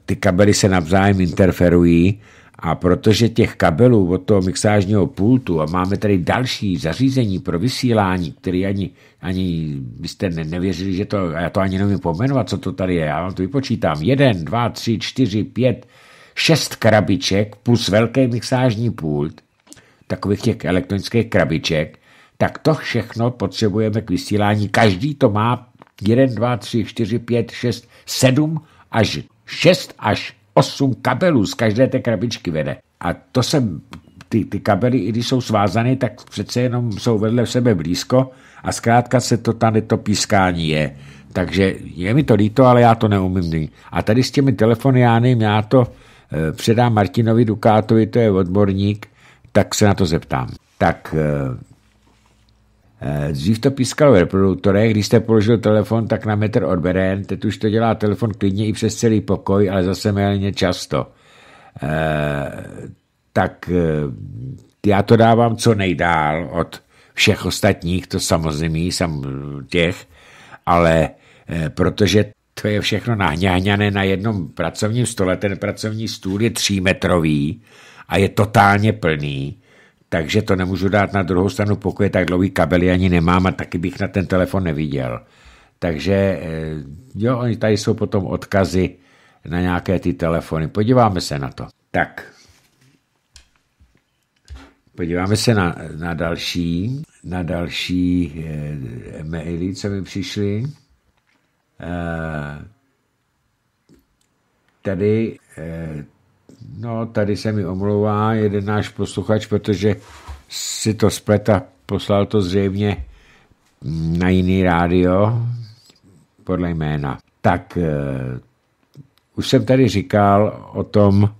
ty kabely se navzájem interferují, a protože těch kabelů od toho mixážního pultu a máme tady další zařízení pro vysílání, který ani, ani byste nevěřili, že to, já to ani nevím pomenovat, co to tady je, já vám to vypočítám, jeden, dva, tři, čtyři, pět, šest krabiček plus velký mixážní pult, takových těch elektronických krabiček, tak to všechno potřebujeme k vysílání. Každý to má jeden, dva, tři, čtyři, pět, šest, sedm až šest až osm kabelů z každé té krabičky vede. A to se, ty, ty kabely, i když jsou svázané, tak přece jenom jsou vedle sebe blízko a zkrátka se to tady to pískání je. Takže je mi to líto, ale já to neumím. A tady s těmi telefony já nevím, já to eh, předám Martinovi Dukátovi, to je odborník, tak se na to zeptám. Tak e, Eh, dřív to pískalo v reproduktore, když jste položil telefon tak na metr od beren, teď už to dělá telefon klidně i přes celý pokoj, ale zase méně často. Eh, tak eh, já to dávám co nejdál od všech ostatních, to samozřejmě sam těch, ale protože to je všechno nahňahňané na jednom pracovním stole, ten pracovní stůl je třímetrový a je totálně plný, takže to nemůžu dát na druhou stranu pokud je tak dlouhý kabel, ani nemám a taky bych na ten telefon neviděl. Takže eh, jo, oni tady jsou potom odkazy na nějaké ty telefony. Podíváme se na to. Tak, Podíváme se na, na další, na další e, maily, co mi přišly. E, tady e, No, tady se mi omlouvá jeden náš posluchač, protože si to spleta, poslal to zřejmě na jiný rádio, podle jména. Tak uh, už jsem tady říkal o tom,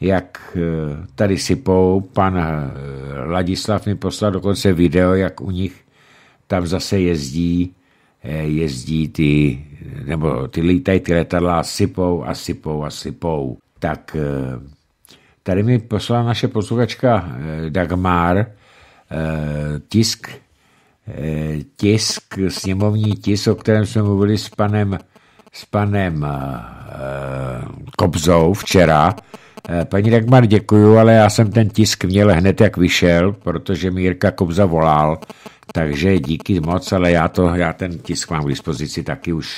jak uh, tady sypou. Pan uh, Ladislav mi poslal dokonce video, jak u nich tam zase jezdí jezdí ty, nebo ty lítají ty letadla a sypou a sypou a sypou tak eh, tady mi poslala naše posluchačka eh, Dagmar eh, tisk, tisk, sněmovní tisk, o kterém jsme mluvili s panem, s panem Kobzou včera. Paní Dagmar, děkuju, ale já jsem ten tisk měl hned, jak vyšel, protože mi Jirka Kobza volal, takže díky moc, ale já, to, já ten tisk mám k dispozici taky už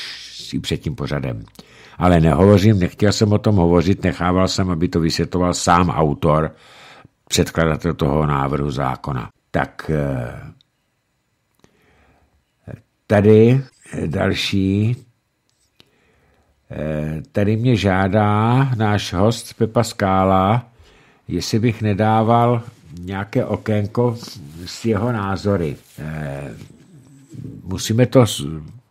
i před tím pořadem ale nehovořím, nechtěl jsem o tom hovořit, nechával jsem, aby to vysvětoval sám autor, předkladatel toho návrhu zákona. Tak eh, tady eh, další, eh, tady mě žádá náš host Pepa Skála, jestli bych nedával nějaké okénko s jeho názory. Musíme to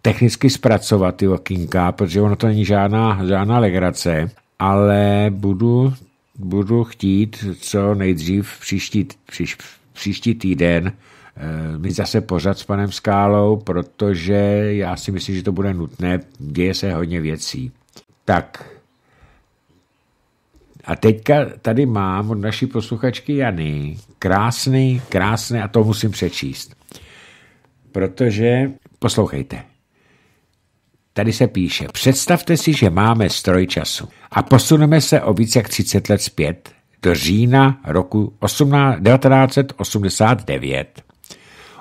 technicky zpracovat ty okýnka, protože ono to není žádná, žádná legrace, ale budu, budu chtít co nejdřív příští, příš, příští týden eh, mít zase pořád s panem Skálou, protože já si myslím, že to bude nutné, děje se hodně věcí. Tak. A teďka tady mám od naší posluchačky Jany krásný, krásný, a to musím přečíst, protože poslouchejte. Tady se píše, představte si, že máme stroj času a posuneme se o více jak 30 let zpět do října roku 18, 1989.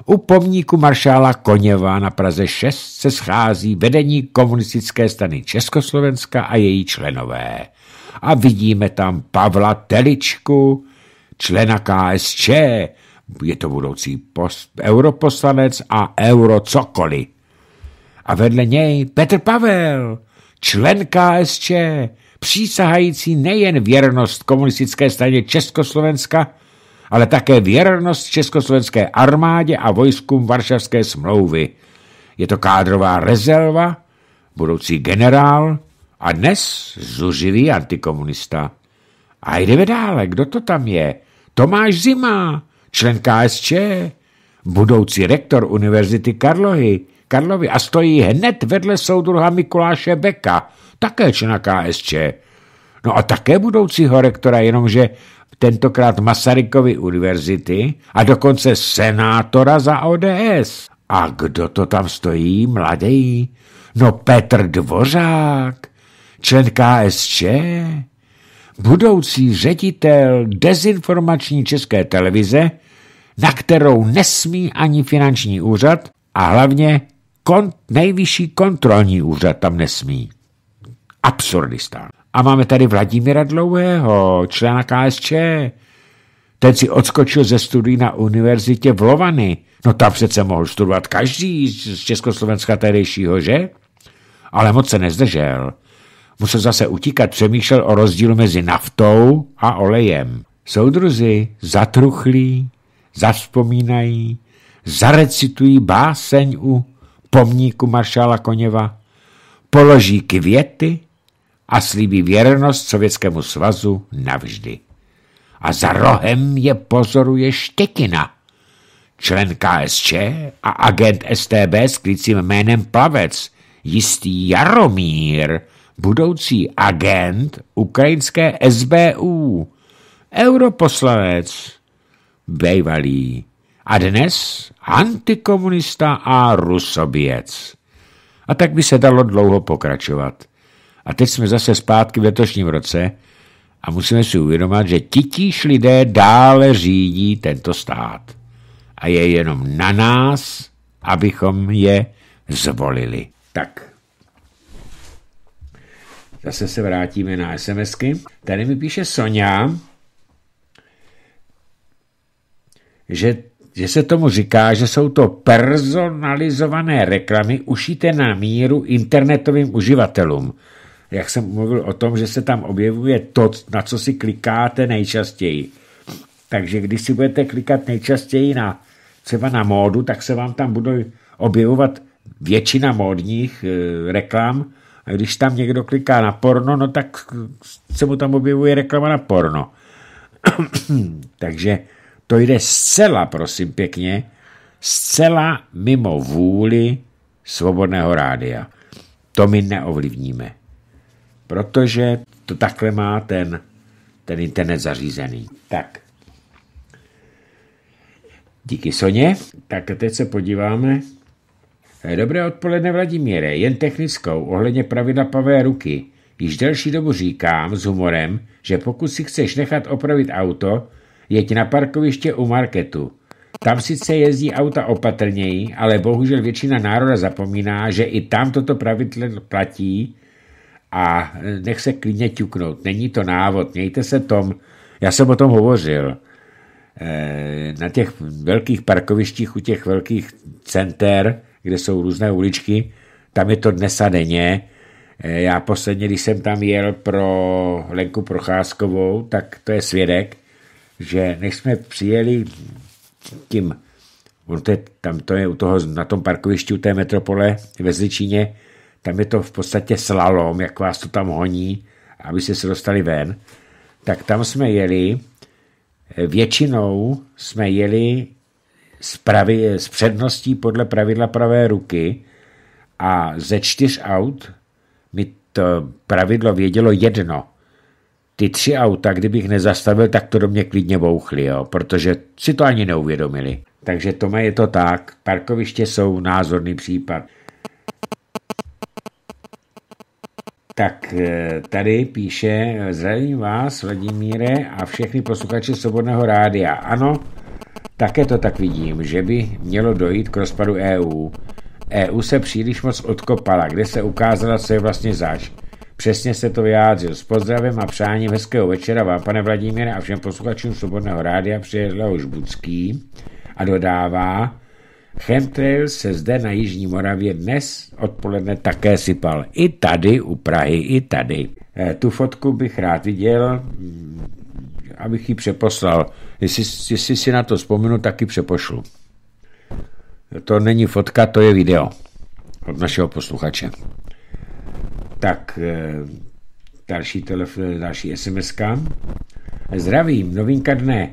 U pomníku maršála Koněva na Praze 6 se schází vedení komunistické strany Československa a její členové. A vidíme tam Pavla Teličku, člena KSČ, je to budoucí post, europoslanec a euro cokoliv a vedle něj Petr Pavel, člen KSČ, přísahající nejen věrnost komunistické straně Československa, ale také věrnost československé armádě a vojskům Varšavské smlouvy. Je to kádrová rezerva, budoucí generál a dnes zuřivý antikomunista. A jdeme dále, kdo to tam je? Tomáš Zima, člen KSČ, budoucí rektor Univerzity Karlohy, Karlovy a stojí hned vedle soudruha Mikuláše Beka, také člena KSČ. No a také budoucího rektora, jenomže tentokrát Masarykovy univerzity a dokonce senátora za ODS. A kdo to tam stojí, mladý? No Petr Dvořák, člen KSČ, budoucí ředitel dezinformační české televize, na kterou nesmí ani finanční úřad a hlavně kon, nejvyšší kontrolní úřad tam nesmí. Absurdistán. A máme tady Vladimíra Dlouhého, člena KSČ. Ten si odskočil ze studií na univerzitě v Lovany. No tam přece mohl studovat každý z Československa tehdejšího, že? Ale moc se nezdržel. Musel zase utíkat, přemýšlel o rozdílu mezi naftou a olejem. Soudruzi zatruchlí, zavzpomínají, zarecitují báseň u pomníku maršála Koněva, položí květy a slíbí věrnost Sovětskému svazu navždy. A za rohem je pozoruje Štěkina, člen KSČ a agent STB s klícím jménem Plavec, jistý Jaromír, budoucí agent ukrajinské SBU, europoslanec, bývalý a dnes antikomunista a rusoběc. A tak by se dalo dlouho pokračovat. A teď jsme zase zpátky v letošním roce a musíme si uvědomit, že titíž lidé dále řídí tento stát. A je jenom na nás, abychom je zvolili. Tak. Zase se vrátíme na SMSky. Tady mi píše Sonja, že že se tomu říká, že jsou to personalizované reklamy ušité na míru internetovým uživatelům. Jak jsem mluvil o tom, že se tam objevuje to, na co si klikáte nejčastěji. Takže když si budete klikat nejčastěji na třeba na módu, tak se vám tam budou objevovat většina módních e, reklam. A když tam někdo kliká na porno, no tak se mu tam objevuje reklama na porno. Takže to jde zcela, prosím pěkně, zcela mimo vůli svobodného rádia. To my neovlivníme, protože to takhle má ten, ten internet zařízený. Tak. Díky Soně. Tak teď se podíváme. Eh, dobré odpoledne, Vladimíre. Jen technickou ohledně pravidla pavé ruky. Již delší dobu říkám s humorem, že pokud si chceš nechat opravit auto, jeď na parkoviště u marketu. Tam sice jezdí auta opatrněji, ale bohužel většina národa zapomíná, že i tam toto pravidlo platí a e, nech se klidně ťuknout. Není to návod, mějte se tom. Já jsem o tom hovořil. E, na těch velkých parkovištích, u těch velkých center, kde jsou různé uličky, tam je to dnes a denně. E, já posledně, když jsem tam jel pro Lenku Procházkovou, tak to je svědek, že než jsme přijeli tím, on to je, tam to je u toho, na tom parkovišti u té metropole ve Zličíně, tam je to v podstatě slalom, jak vás to tam honí, aby se dostali ven, tak tam jsme jeli, většinou jsme jeli s, pravi, s předností podle pravidla pravé ruky a ze čtyř aut mi to pravidlo vědělo jedno ty tři auta, kdybych nezastavil, tak to do mě klidně bouchly, jo, protože si to ani neuvědomili. Takže Tome je to tak, parkoviště jsou názorný případ. Tak eh, tady píše, zdravím vás, Vladimíre, a všechny posluchače Svobodného rádia. Ano, také to tak vidím, že by mělo dojít k rozpadu EU. EU se příliš moc odkopala, kde se ukázala, co je vlastně zač. Přesně se to vyjádřil. S pozdravem a přáním hezkého večera vám, pane Vladimíre, a všem posluchačům Svobodného rádia přijel už Budský a dodává, Chemtrail se zde na Jižní Moravě dnes odpoledne také sypal. I tady u Prahy, i tady. Eh, tu fotku bych rád viděl, mm, abych ji přeposlal. Jestli, jestli si na to vzpomenu, tak ji přepošlu. To není fotka, to je video od našeho posluchače. Tak eh, další, telefon, další sms -ka. Zdravím, novinka dne.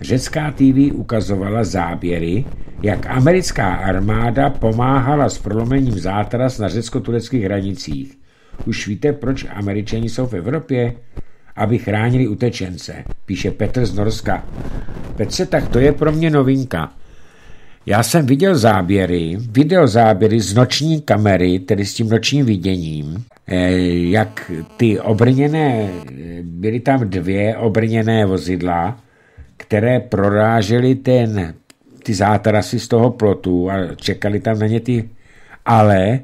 Řecká TV ukazovala záběry, jak americká armáda pomáhala s prolomením zátras na řecko-tureckých hranicích. Už víte, proč američani jsou v Evropě? Aby chránili utečence, píše Petr z Norska. Petře, tak to je pro mě novinka. Já jsem viděl záběry, videozáběry z noční kamery, tedy s tím nočním viděním, eh, jak ty obrněné, eh, byly tam dvě obrněné vozidla, které prorážely ten, ty zátarasy z toho plotu a čekali tam na ně ty, ale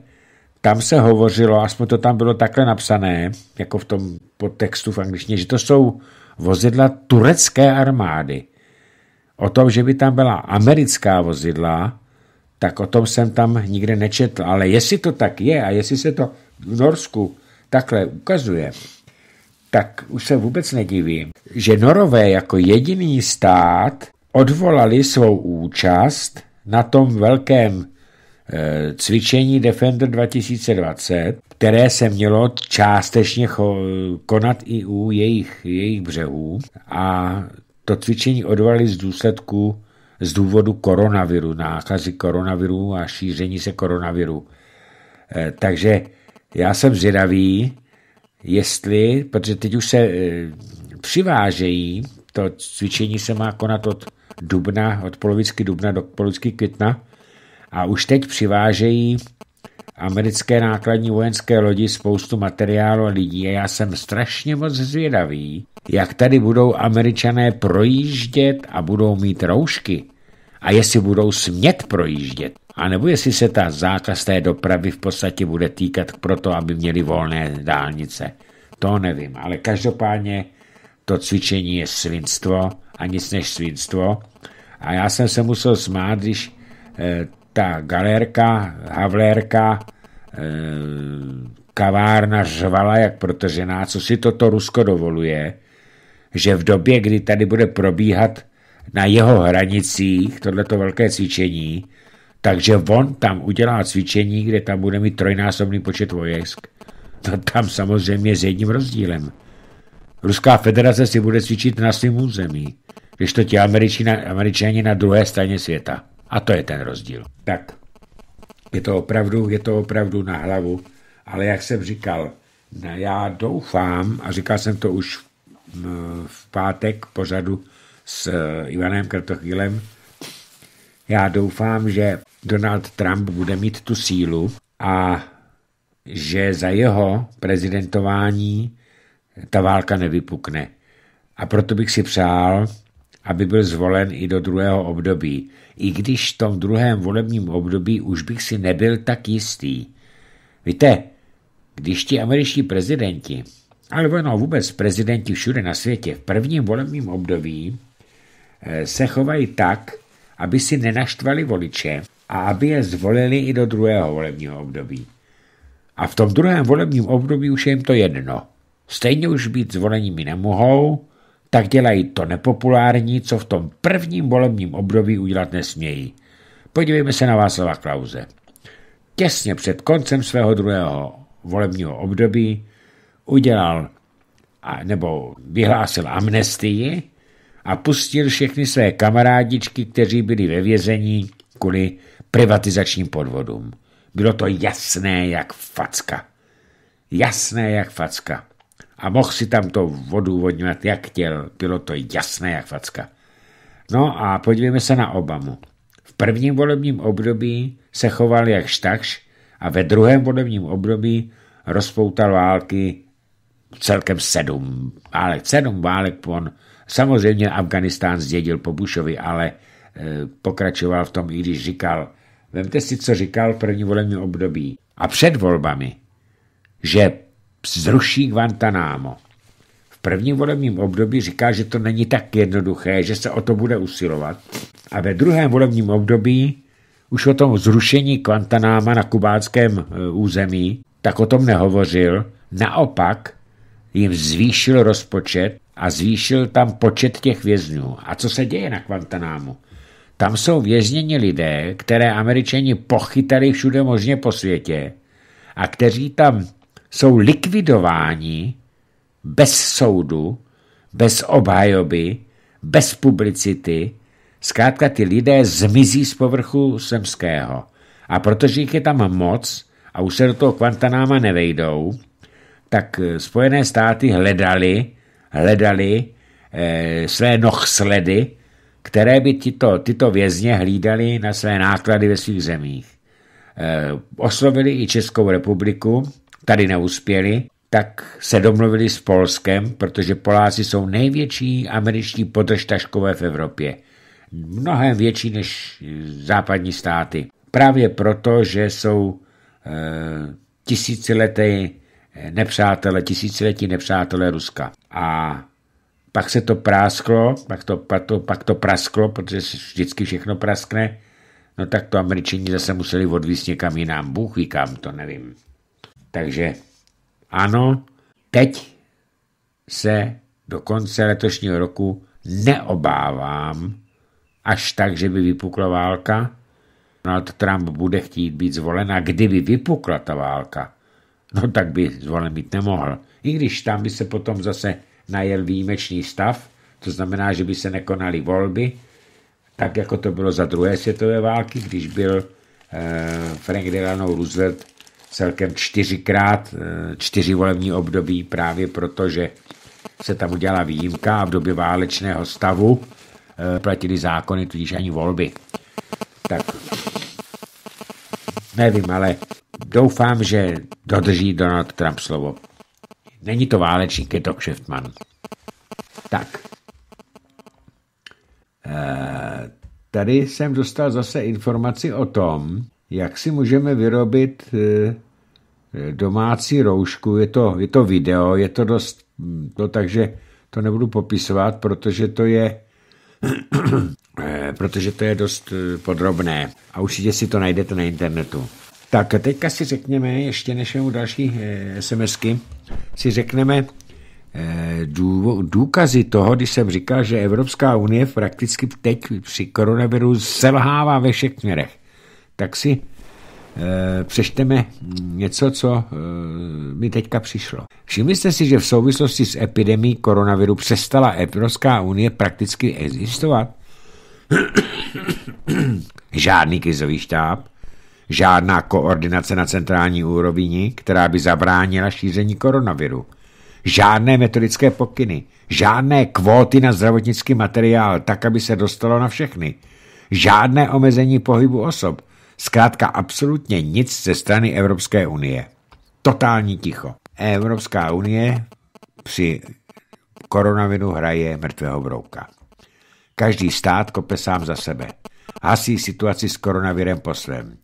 tam se hovořilo, aspoň to tam bylo takhle napsané, jako v tom podtextu v angličtině, že to jsou vozidla turecké armády. O tom, že by tam byla americká vozidla, tak o tom jsem tam nikde nečetl. Ale jestli to tak je a jestli se to v Norsku takhle ukazuje, tak už se vůbec nedivím, že Norové jako jediný stát odvolali svou účast na tom velkém eh, cvičení Defender 2020, které se mělo částečně konat i u jejich, jejich břehů a to cvičení odvali z důsledku z důvodu koronaviru, nákazy koronaviru a šíření se koronaviru. Eh, takže já jsem zvědavý, jestli, protože teď už se eh, přivážejí, to cvičení se má konat od dubna, od polovicky dubna do polovicky května a už teď přivážejí americké nákladní vojenské lodi spoustu materiálu a lidí a já jsem strašně moc zvědavý, jak tady budou američané projíždět a budou mít roušky a jestli budou smět projíždět. A nebo jestli se ta zákaz té dopravy v podstatě bude týkat proto, aby měli volné dálnice. To nevím, ale každopádně to cvičení je svinstvo a nic než svinstvo. A já jsem se musel smát, když eh, ta galérka, havlérka, eh, kavárna řvala jak protežená, co si toto Rusko dovoluje, že v době, kdy tady bude probíhat na jeho hranicích tohleto velké cvičení, takže on tam udělá cvičení, kde tam bude mít trojnásobný počet vojsk. To no, tam samozřejmě s jedním rozdílem. Ruská federace si bude cvičit na svém území, když to ti američani na druhé straně světa. A to je ten rozdíl. Tak, je to opravdu, je to opravdu na hlavu, ale jak jsem říkal, no já doufám, a říkal jsem to už v pátek pořadu s eh, Ivanem Krtochvílem, já doufám, že Donald Trump bude mít tu sílu a že za jeho prezidentování ta válka nevypukne. A proto bych si přál, aby byl zvolen i do druhého období i když v tom druhém volebním období už bych si nebyl tak jistý. Víte, když ti američtí prezidenti, ale ono vůbec prezidenti všude na světě, v prvním volebním období eh, se chovají tak, aby si nenaštvali voliče a aby je zvolili i do druhého volebního období. A v tom druhém volebním období už je jim to jedno. Stejně už být zvolenými nemohou, tak dělají to nepopulární, co v tom prvním volebním období udělat nesmějí. Podívejme se na Václava Klauze. Těsně před koncem svého druhého volebního období udělal a, nebo vyhlásil amnestii a pustil všechny své kamarádičky, kteří byli ve vězení kvůli privatizačním podvodům. Bylo to jasné jak facka. Jasné jak facka a mohl si tam to odůvodňovat, jak chtěl. Bylo to jasné jak facka. No a podívejme se na Obamu. V prvním volebním období se choval jak štakš a ve druhém volebním období rozpoutal války celkem sedm válek. Sedm válek on samozřejmě Afganistán zdědil po Bushovi, ale e, pokračoval v tom, i když říkal, vemte si, co říkal v prvním volebním období a před volbami, že zruší Guantanamo. V prvním volebním období říká, že to není tak jednoduché, že se o to bude usilovat. A ve druhém volebním období už o tom zrušení Guantanáma na kubánském e, území, tak o tom nehovořil. Naopak jim zvýšil rozpočet a zvýšil tam počet těch vězňů. A co se děje na Guantanamo? Tam jsou vězněni lidé, které američani pochytali všude možně po světě a kteří tam jsou likvidováni bez soudu, bez obhajoby, bez publicity. Zkrátka ty lidé zmizí z povrchu semského. A protože jich je tam moc a už se do toho kvantanáma nevejdou, tak eh, Spojené státy hledali, hledali eh, své nohsledy, které by tyto, tyto vězně hlídali na své náklady ve svých zemích. Eh, oslovili i Českou republiku, tady neuspěli, tak se domluvili s Polskem, protože Poláci jsou největší američtí podržtaškové v Evropě. Mnohem větší než eh, západní státy. Právě proto, že jsou e, eh, tisíciletí eh, nepřátelé, tisíciletí nepřátelé Ruska. A pak se to prásklo, pak to, pak to, pak to prasklo, protože vždycky všechno praskne, no tak to američani zase museli odvíst někam jinam. Bůh ví kam, to nevím. Takže ano, teď se do konce letošního roku neobávám až tak, že by vypukla válka. Donald Trump bude chtít být zvolen a kdyby vypukla ta válka, no tak by zvolen být nemohl. I když tam by se potom zase najel výjimečný stav, to znamená, že by se nekonaly volby, tak jako to bylo za druhé světové války, když byl eh, Frank Delano Roosevelt celkem čtyřikrát, eh, čtyři volební období právě proto, že se tam udělala výjimka a v době válečného stavu eh, platili zákony, tudíž ani volby. Tak nevím, ale doufám, že dodrží Donald Trump slovo. Není to válečník, je to kšeftman. Tak. Eh, tady jsem dostal zase informaci o tom, jak si můžeme vyrobit eh, domácí roušku. Je to, je to video, je to dost, to, no, takže to nebudu popisovat, protože to je eh, protože to je dost eh, podrobné a určitě si to najdete na internetu. Tak teďka si řekněme, ještě než mu další SMSky, si řekneme dů, důkazy toho, když jsem říkal, že Evropská unie prakticky teď při koronaviru selhává ve všech směrech tak si eh, přečteme něco, co eh, mi teďka přišlo. Všimli jste si, že v souvislosti s epidemí koronaviru přestala Evropská unie prakticky existovat? Žádný krizový štáb, žádná koordinace na centrální úrovni, která by zabránila šíření koronaviru, žádné metodické pokyny, žádné kvóty na zdravotnický materiál, tak, aby se dostalo na všechny, žádné omezení pohybu osob – Zkrátka absolutně nic ze strany Evropské unie. Totální ticho. Evropská unie při koronaviru hraje mrtvého brouka. Každý stát kope sám za sebe. Hasí situaci s koronavirem po svém.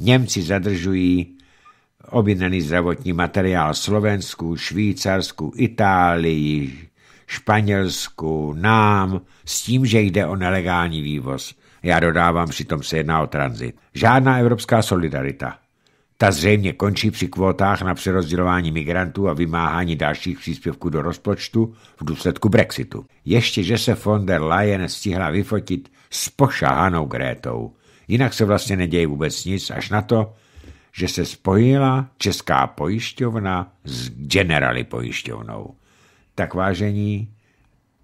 Němci zadržují objednaný zdravotní materiál Slovensku, Švýcarsku, Itálii, Španělsku, nám, s tím, že jde o nelegální vývoz. Já dodávám, přitom se jedná o tranzit. Žádná evropská solidarita. Ta zřejmě končí při kvótách na přerozdělování migrantů a vymáhání dalších příspěvků do rozpočtu v důsledku Brexitu. Ještě, že se von der Leyen stihla vyfotit s pošahanou Grétou. Jinak se vlastně neděje vůbec nic, až na to, že se spojila Česká pojišťovna s Generali pojišťovnou. Tak vážení,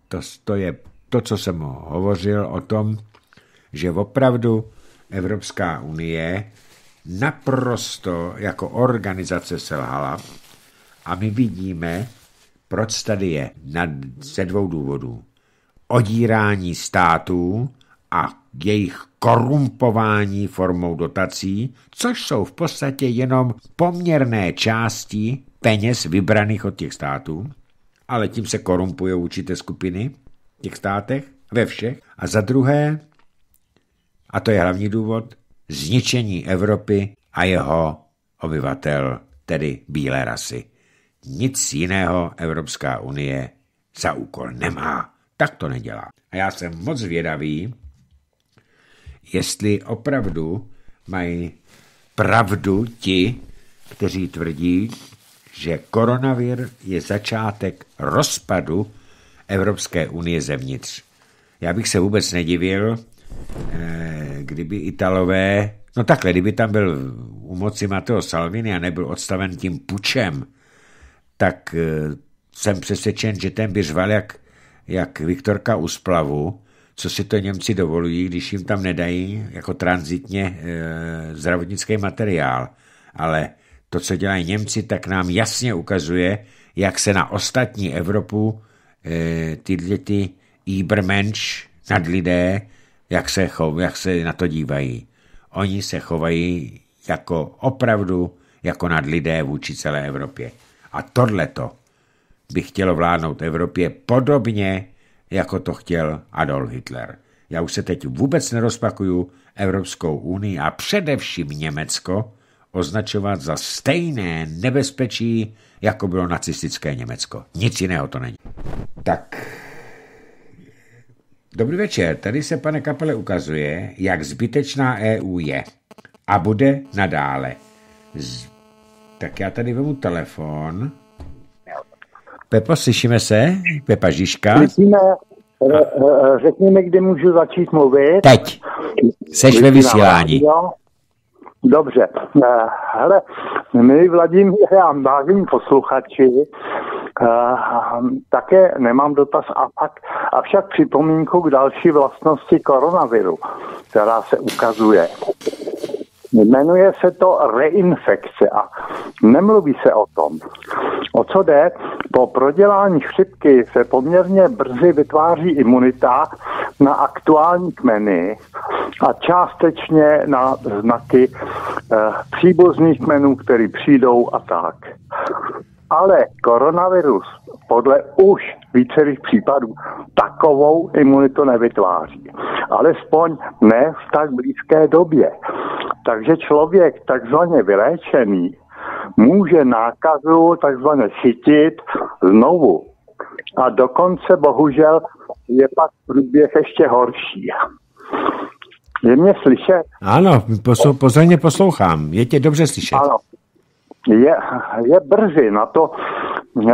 to, to je to, co jsem hovořil o tom, že opravdu Evropská unie naprosto jako organizace selhala a my vidíme, proč tady je, na, ze dvou důvodů. Odírání států a jejich korumpování formou dotací, což jsou v podstatě jenom poměrné části peněz vybraných od těch států, ale tím se korumpují určité skupiny v těch státech, ve všech. A za druhé, a to je hlavní důvod, zničení Evropy a jeho obyvatel, tedy bílé rasy. Nic jiného Evropská unie za úkol nemá. Tak to nedělá. A já jsem moc vědavý, jestli opravdu mají pravdu ti, kteří tvrdí, že koronavir je začátek rozpadu Evropské unie zevnitř. Já bych se vůbec nedivil, Eh, kdyby Italové, no takhle, kdyby tam byl u moci Matteo Salvini a nebyl odstaven tím pučem, tak eh, jsem přesvědčen, že ten by řval jak, jak Viktorka u splavu, co si to Němci dovolují, když jim tam nedají jako transitně e, eh, zdravotnický materiál. Ale to, co dělají Němci, tak nám jasně ukazuje, jak se na ostatní Evropu e, tyhle ty Ibermensch nad lidé jak se, chov, jak se na to dívají. Oni se chovají jako opravdu jako nad lidé vůči celé Evropě. A tohleto by chtělo vládnout Evropě podobně, jako to chtěl Adolf Hitler. Já už se teď vůbec nerozpakuju Evropskou unii a především Německo označovat za stejné nebezpečí, jako bylo nacistické Německo. Nic jiného to není. Tak Dobrý večer, tady se, pane Kapele, ukazuje, jak zbytečná EU je a bude nadále. Z... Tak já tady vemu telefon. Pepo, slyšíme se? Pepa Žižka? Slyšíme, řekněme, kdy můžu začít mluvit. Teď. Seš ve vysílání. Dobře. Eh, hele, my Vladimír, já vážím posluchači, eh, také nemám dotaz a pak, avšak připomínku k další vlastnosti koronaviru, která se ukazuje. Jmenuje se to reinfekce a nemluví se o tom. O co jde? Po prodělání chřipky se poměrně brzy vytváří imunita na aktuální kmeny a částečně na znaky eh, příbuzných kmenů, které přijdou a tak ale koronavirus podle už vícerých případů takovou imunitu nevytváří. Alespoň ne v tak blízké době. Takže člověk takzvaně vyléčený může nákazu takzvaně chytit znovu. A dokonce bohužel je pak průběh ještě horší. Je mě slyšet? Ano, posl- pozorně poslouchám. Je tě dobře slyšet. Ano je, je brzy na to,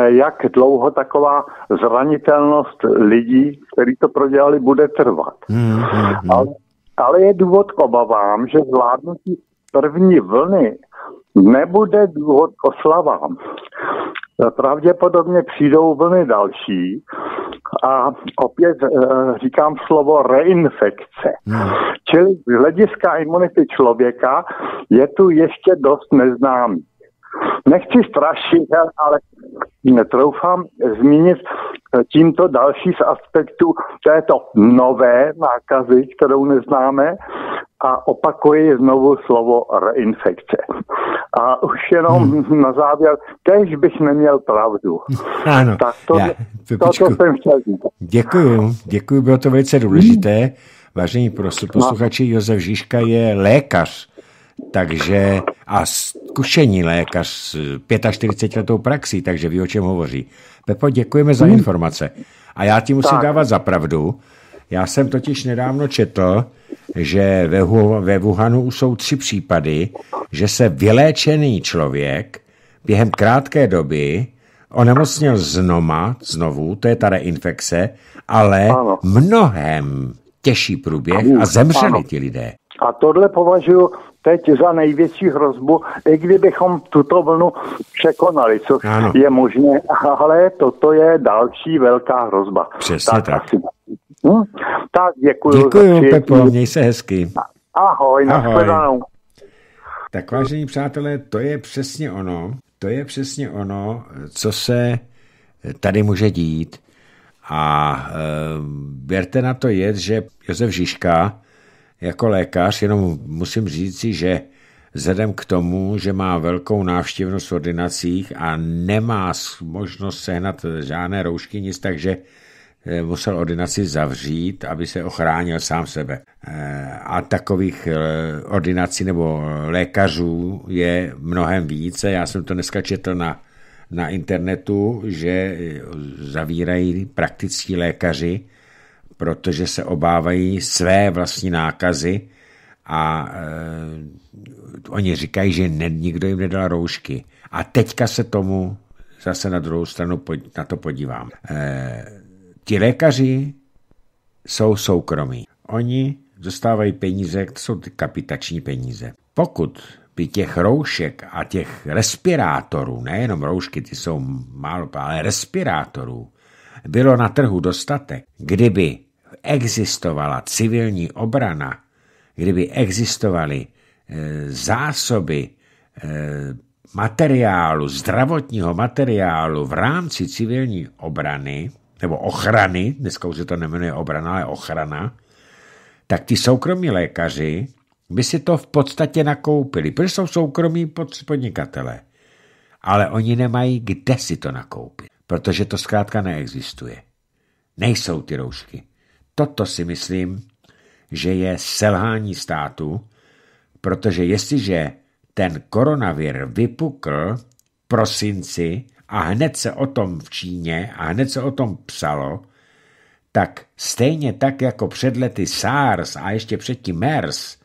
jak dlouho taková zranitelnost lidí, kteří to prodělali, bude trvat. mm hmm. Ale, ale je důvod k obavám, že zvládnutí první vlny nebude důvod k oslavám. Pravděpodobně přijdou vlny další a opět e, říkám slovo reinfekce. Hmm. Čili z hlediska imunity člověka je tu ještě dost neznámý nechci strašit, ale netroufám zmínit tímto další z aspektů této nové nákazy, kterou neznáme, a opakuji znovu slovo reinfekce. A už jenom hmm. na závěr, kež bych neměl pravdu. Ano, tak to, já, to, to jsem chtěl říct. Děkuju, děkuju, bylo to velice důležité. Vážení posluchači, Josef Žižka je lékař, takže a zkušení lékař s 45 letou praxí, takže ví, o čem hovoří. Pepo, děkujeme za mhm. informace. A já ti musím tak. dávat za pravdu. Já jsem totiž nedávno četl, že ve, ve Wuhanu už jsou tři případy, že se vyléčený člověk během krátké doby onemocnil znoma, znovu, to je ta reinfekce, ale ano. mnohem těžší průběh a zemřeli ano. ti lidé. A tohle považuji teď za největší hrozbu, i kdybychom tuto vlnu překonali, což ano. je možné, ale toto je další velká hrozba. Přesně tak. tak. Asi. Hm? Tak děkuji. Děkuji, Pepo, měj se hezky. Ahoj, Ahoj. na Tak vážení přátelé, to je přesně ono, to je přesně ono, co se tady může dít. A e, eh, běrte na to jet, že Josef Žižka jako lékař, jenom musím říci, že vzhledem k tomu, že má velkou návštěvnost v ordinacích a nemá možnost sehnat žádné roušky, nic, takže eh, musel ordinaci zavřít, aby se ochránil sám sebe. Eh, a takových eh, ordinací nebo lékařů je mnohem více. Já jsem to dneska četl na, na internetu, že zavírají praktický lékaři protože se obávají své vlastní nákazy a e, oni říkají, že ne, nikdo jim nedal roušky. A teďka se tomu zase na druhou stranu pod, na to podívám. E, ti lékaři jsou soukromí. Oni dostávají peníze, to jsou ty kapitační peníze. Pokud by těch roušek a těch respirátorů, nejenom roušky, ty jsou málo, ale respirátorů, bylo na trhu dostatek, kdyby existovala civilní obrana, kdyby existovaly eh, zásoby eh, materiálu, zdravotního materiálu v rámci civilní obrany, nebo ochrany, dneska už se to nemenuje obrana, ale ochrana, tak ti soukromí lékaři by si to v podstatě nakoupili, protože jsou soukromí podnikatele, Ale oni nemají kde si to nakoupit, protože to zkrátka neexistuje. Nejsou ty roušky. Toto si myslím, že je selhání státu, protože jestliže ten koronavir vypukl prosinci a hned se o tom v Číně a hned se o tom psalo, tak stejně tak jako před lety SARS a ještě předtím MERS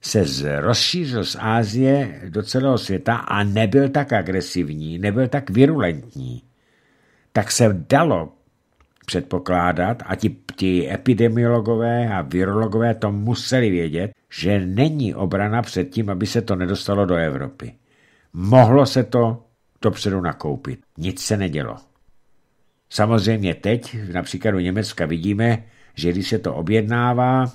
se z, rozšířil z Ázie do celého světa a nebyl tak agresivní, nebyl tak virulentní, tak se dalo předpokládat, a ti, ti epidemiologové a virologové to museli vědět, že není obrana před tím, aby se to nedostalo do Evropy. Mohlo se to dopředu nakoupit. Nic se nedělo. Samozřejmě teď, například u Německa, vidíme, že když se to objednává,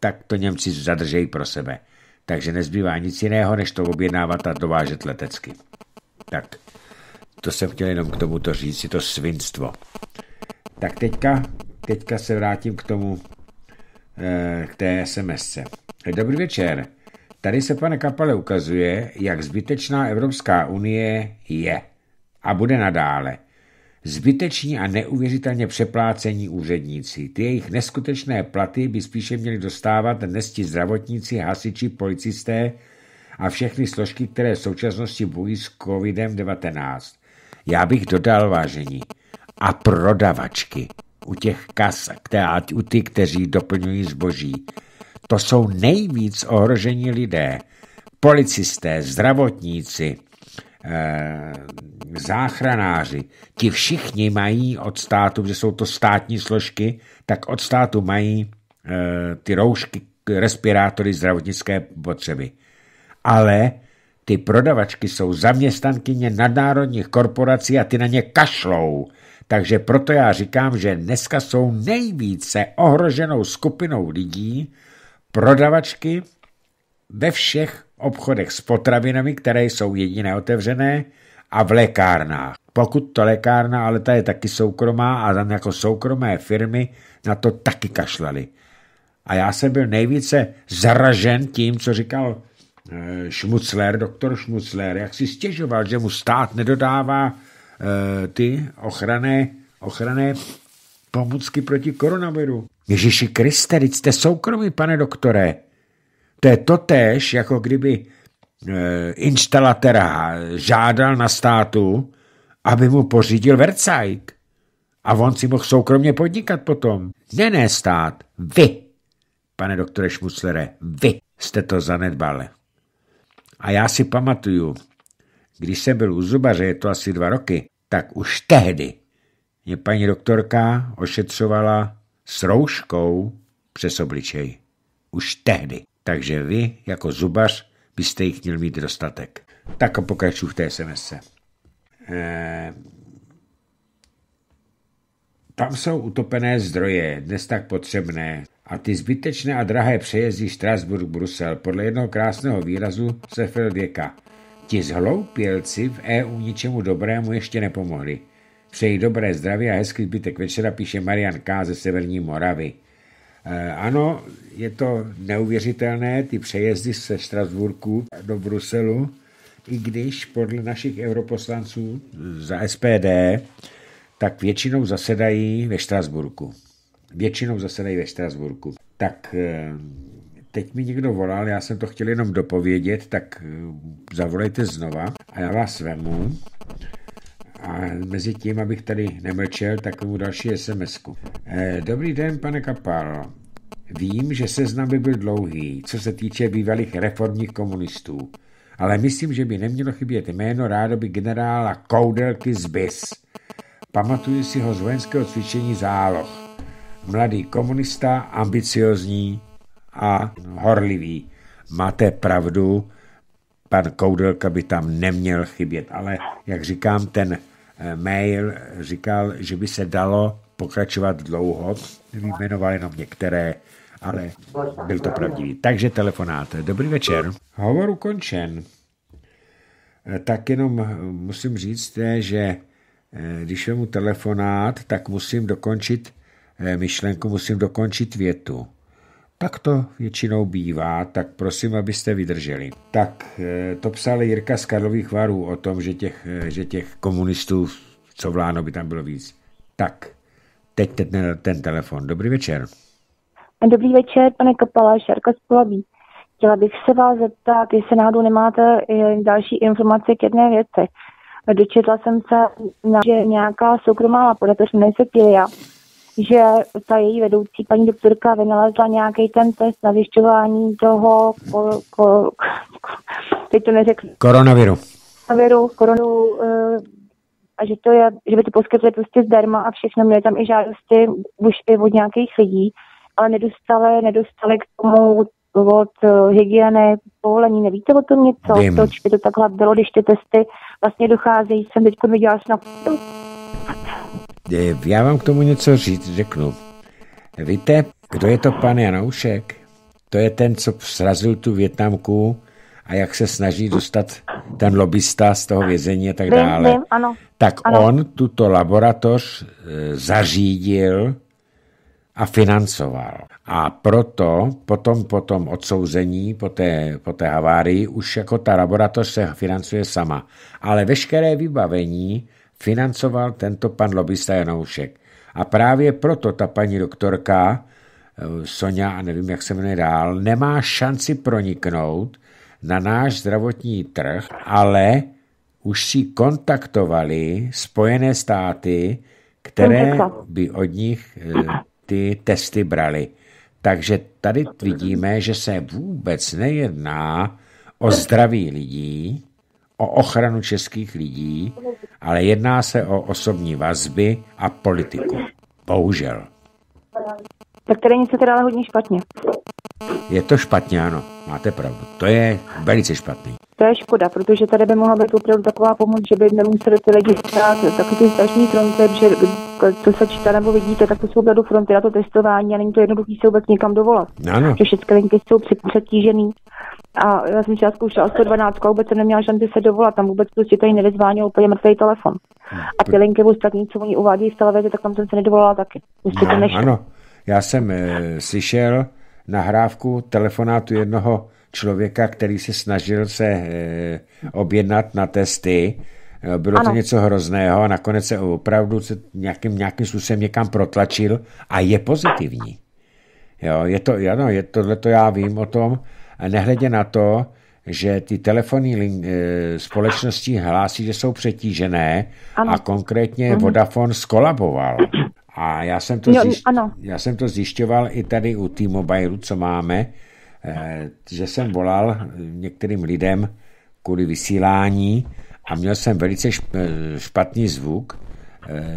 tak to Němci zadržejí pro sebe. Takže nezbývá nic jiného, než to objednávat a dovážet letecky. Tak, to jsem chtěl jenom k tomuto říct, je to svinstvo. Tak teďka, teďka se vrátím k tomu, eh, k té SMS. Dobrý večer. Tady se, pane Kapale, ukazuje, jak zbytečná Evropská unie je a bude nadále. Zbyteční a neuvěřitelně přeplácení úředníci. Ty jejich neskutečné platy by spíše měli dostávat dnes ti zdravotníci, hasiči, policisté a všechny složky, které v současnosti bojují s COVID-19. Já bych dodal vážení a prodavačky u těch kas, ať u ty, kteří doplňují zboží. To jsou nejvíc ohrožení lidé. Policisté, zdravotníci, eh, záchranáři, ti všichni mají od státu, že jsou to státní složky, tak od státu mají eh, ty roušky, respirátory, zdravotnické potřeby. Ale ty prodavačky jsou zaměstnankyně nadnárodních korporací a ty na ně kašlou. Takže proto já říkám, že dneska jsou nejvíce ohroženou skupinou lidí prodavačky ve všech obchodech s potravinami, které jsou jediné otevřené, a v lékárnách. Pokud to lékárna, ale ta je taky soukromá a tam jako soukromé firmy na to taky kašlali. A já jsem byl nejvíce zaražen tím, co říkal Šmucler, eh, doktor Šmucler, jak si stěžoval, že mu stát nedodává Eh, ty ochranné, ochranné pomůcky proti koronaviru. Ježíši Kriste, teď jste soukromí, pane doktore. To je totéž, jako kdyby eh, instalatera žádal na státu, aby mu pořídil Vercajk. A on si mohl soukromně podnikat potom. Ne, ne, stát. Vy, pane doktore Šmuclere, vy jste to zanedbal. A já si pamatuju, když jsem byl u zubaře, je to asi dva roky, tak už tehdy mě paní doktorka ošetřovala s rouškou přes obličej. Už tehdy. Takže vy, jako zubař, byste jich měl mít dostatek. Tak a pokračuji v té SMS. Eh, tam jsou utopené zdroje, dnes tak potřebné. A ty zbytečné a drahé přejezdy Strasburg-Brusel podle jednoho krásného výrazu Sefel věka. Ti zhloupělci v EU ničemu dobrému ještě nepomohli. Přeji dobré zdraví a hezký zbytek večera, píše Marian K. ze Severní Moravy. E, ano, je to neuvěřitelné, ty přejezdy ze Strasburku do Bruselu, i když podle našich europoslanců za SPD, tak většinou zasedají ve Strasburku. Většinou zasedají ve Strasburku. Tak e, teď mi někdo volal, já jsem to chtěl jenom dopovědět, tak eh, zavolejte znova a já vás vemu. A mezi tím, abych tady nemlčel, tak mu další sms -ku. Eh, dobrý den, pane Kapal. Vím, že seznam by byl dlouhý, co se týče bývalých reformních komunistů, ale myslím, že by nemělo chybět jméno rádoby generála Koudelky z BIS. Pamatuju si ho z vojenského cvičení záloh. Mladý komunista, ambiciozní, a horlivý. Máte pravdu, pan Koudelka by tam neměl chybět, ale jak říkám, ten eh, mail říkal, že by se dalo pokračovat dlouho, vyjmenoval jenom některé, ale byl to pravdivý. Takže telefonát. Dobrý večer. Hovor ukončen. Eh, tak jenom eh, musím říct, že když mu telefonát, tak musím dokončit myšlenku, musím dokončit větu tak to většinou bývá, tak prosím, abyste vydrželi. Tak eh, to psal Jirka z Karlových varů o tom, že těch, eh, že těch komunistů, co vláno by tam bylo víc. Tak, teď ten, ten telefon. Dobrý večer. Dobrý večer, pane Kapala, Šarka z Polaví. Chtěla bych se vás zeptat, jestli náhodou nemáte eh, další informace k jedné věci. Dočetla jsem se, že nějaká soukromá laboratoř, nejsem Kilia, že ta její vedoucí paní doktorka vynalezla nějaký ten test na zjišťování toho, ko, ko, ko, to neřekl. Koronaviru. Koronaviru, koronu, uh, a že, to je, že by to poskytli prostě zdarma a všechno. Měli tam i žádosti už i od nějakých lidí, ale nedostali, nedostali k tomu od eh, hygieny povolení. Nevíte o tom něco? Vím. Proč by to takhle bylo, když ty testy vlastně docházejí? Jsem teď viděla snad. E, já vám k tomu něco říct řeknu. Víte, kdo je to pan Janoušek? To je ten, co srazil tu Větnamku a jak se snaží dostat ten lobista z toho vězení a tak dále. Vím, vím, ano. Tak ano. on tuto laboratoř e, zařídil a financoval. A proto potom, potom odsouzení, po té, po té havárii, už jako ta laboratoř se financuje sama. Ale veškeré vybavení financoval tento pan lobista Janoušek. A právě proto ta paní doktorka, eh, Sonja a nevím, jak se jmenuje dál, nemá šanci proniknout na náš zdravotní trh, ale už si kontaktovali Spojené státy, které by od nich eh, ty testy brali. Takže tady vidíme, že se vůbec nejedná o zdraví lidí, o ochranu českých lidí, ale jedná se o osobní vazby a politiku. Bohužel tak tady něco teda ale hodně špatně. Je to špatně, ano. Máte pravdu. To je velice špatný. To je škoda, protože tady by mohla být opravdu taková pomoc, že by nemuseli ty lidi ztrácet. Taky ty strašné fronty, že co se čítá nebo vidíte, tak to jsou opravdu fronty na to testování a není to jednoduché se vůbec někam dovolat. Ano. Že všechny linky jsou přetížený. A já jsem třeba zkoušela 112 a vůbec jsem neměla šanci se dovolat, tam vůbec prostě tady nevyzvánil úplně mrtvý telefon. A ty hmm. linky nic co oni uvádí v televizi, tak tam jsem se nedovolala taky. Prostě no, to nešlo. Ano. Já jsem eh, slyšel nahrávku telefonátu jednoho člověka, který se snažil se eh, objednat na testy. Eh, bylo ano. to něco hrozného a nakonec se opravdu se nějakým, nějakým způsobem někam protlačil a je pozitivní. Jo, je to, ano, je, tohle to já vím o tom, a nehledě na to, že ty telefonní e, společnosti hlásí, že jsou přetížené ano. a konkrétně mhm. Vodafone skolaboval. A já jsem to, jo, zjišť, ano. Já jsem to zjišťoval i tady u T-Mobile, co máme, eh, že jsem volal eh, některým lidem kvůli vysílání a měl jsem velice eh, špatný zvuk,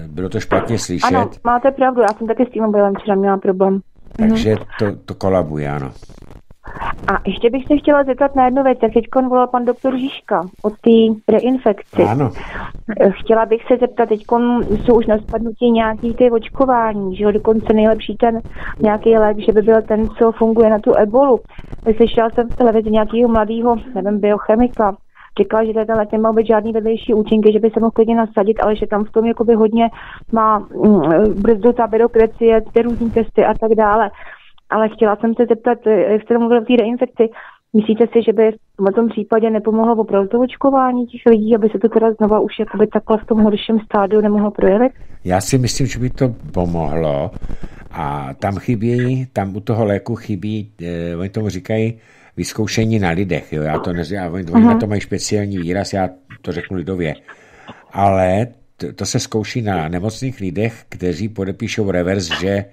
bylo to špatně slyšet. Ano, máte pravdu, já jsem taky s tím mobilem včera měla problém. Takže mhm. to, to kolabuje, ano. A ještě bych se chtěla zeptat na jednu věc. Jak teď volal pan doktor Žižka o té reinfekci. Ano. Chtěla bych se zeptat, teď jsou už na spadnutí nějaký ty očkování, že jo, dokonce nejlepší ten nějaký lék, že by byl ten, co funguje na tu ebolu. Slyšela jsem v televizi nějakého mladého, nevím, biochemika, říkal, že ten lék nemá být žádný vedlejší účinky, že by se mohl klidně nasadit, ale že tam v tom jakoby hodně má mm, brzdu ta byrokracie, ty různý testy a tak dále. Ale chtěla jsem se zeptat, eh, jak jste mluvil o té reinfekci, myslíte si, že by v tom případě nepomohlo opravdu očkování těch lidí, aby se to teda znova už jakoby takhle v tom horším stádiu nemohlo projevit? Já si myslím, že by to pomohlo a tam chybí, tam u toho léku chybí, eh, oni tomu říkají, vyzkoušení na lidech. Jo? Já to nez... a oni uh-huh. na to mají speciální výraz, já to řeknu lidově. Ale to, to se zkouší na nemocných lidech, kteří podepíšou reverz, že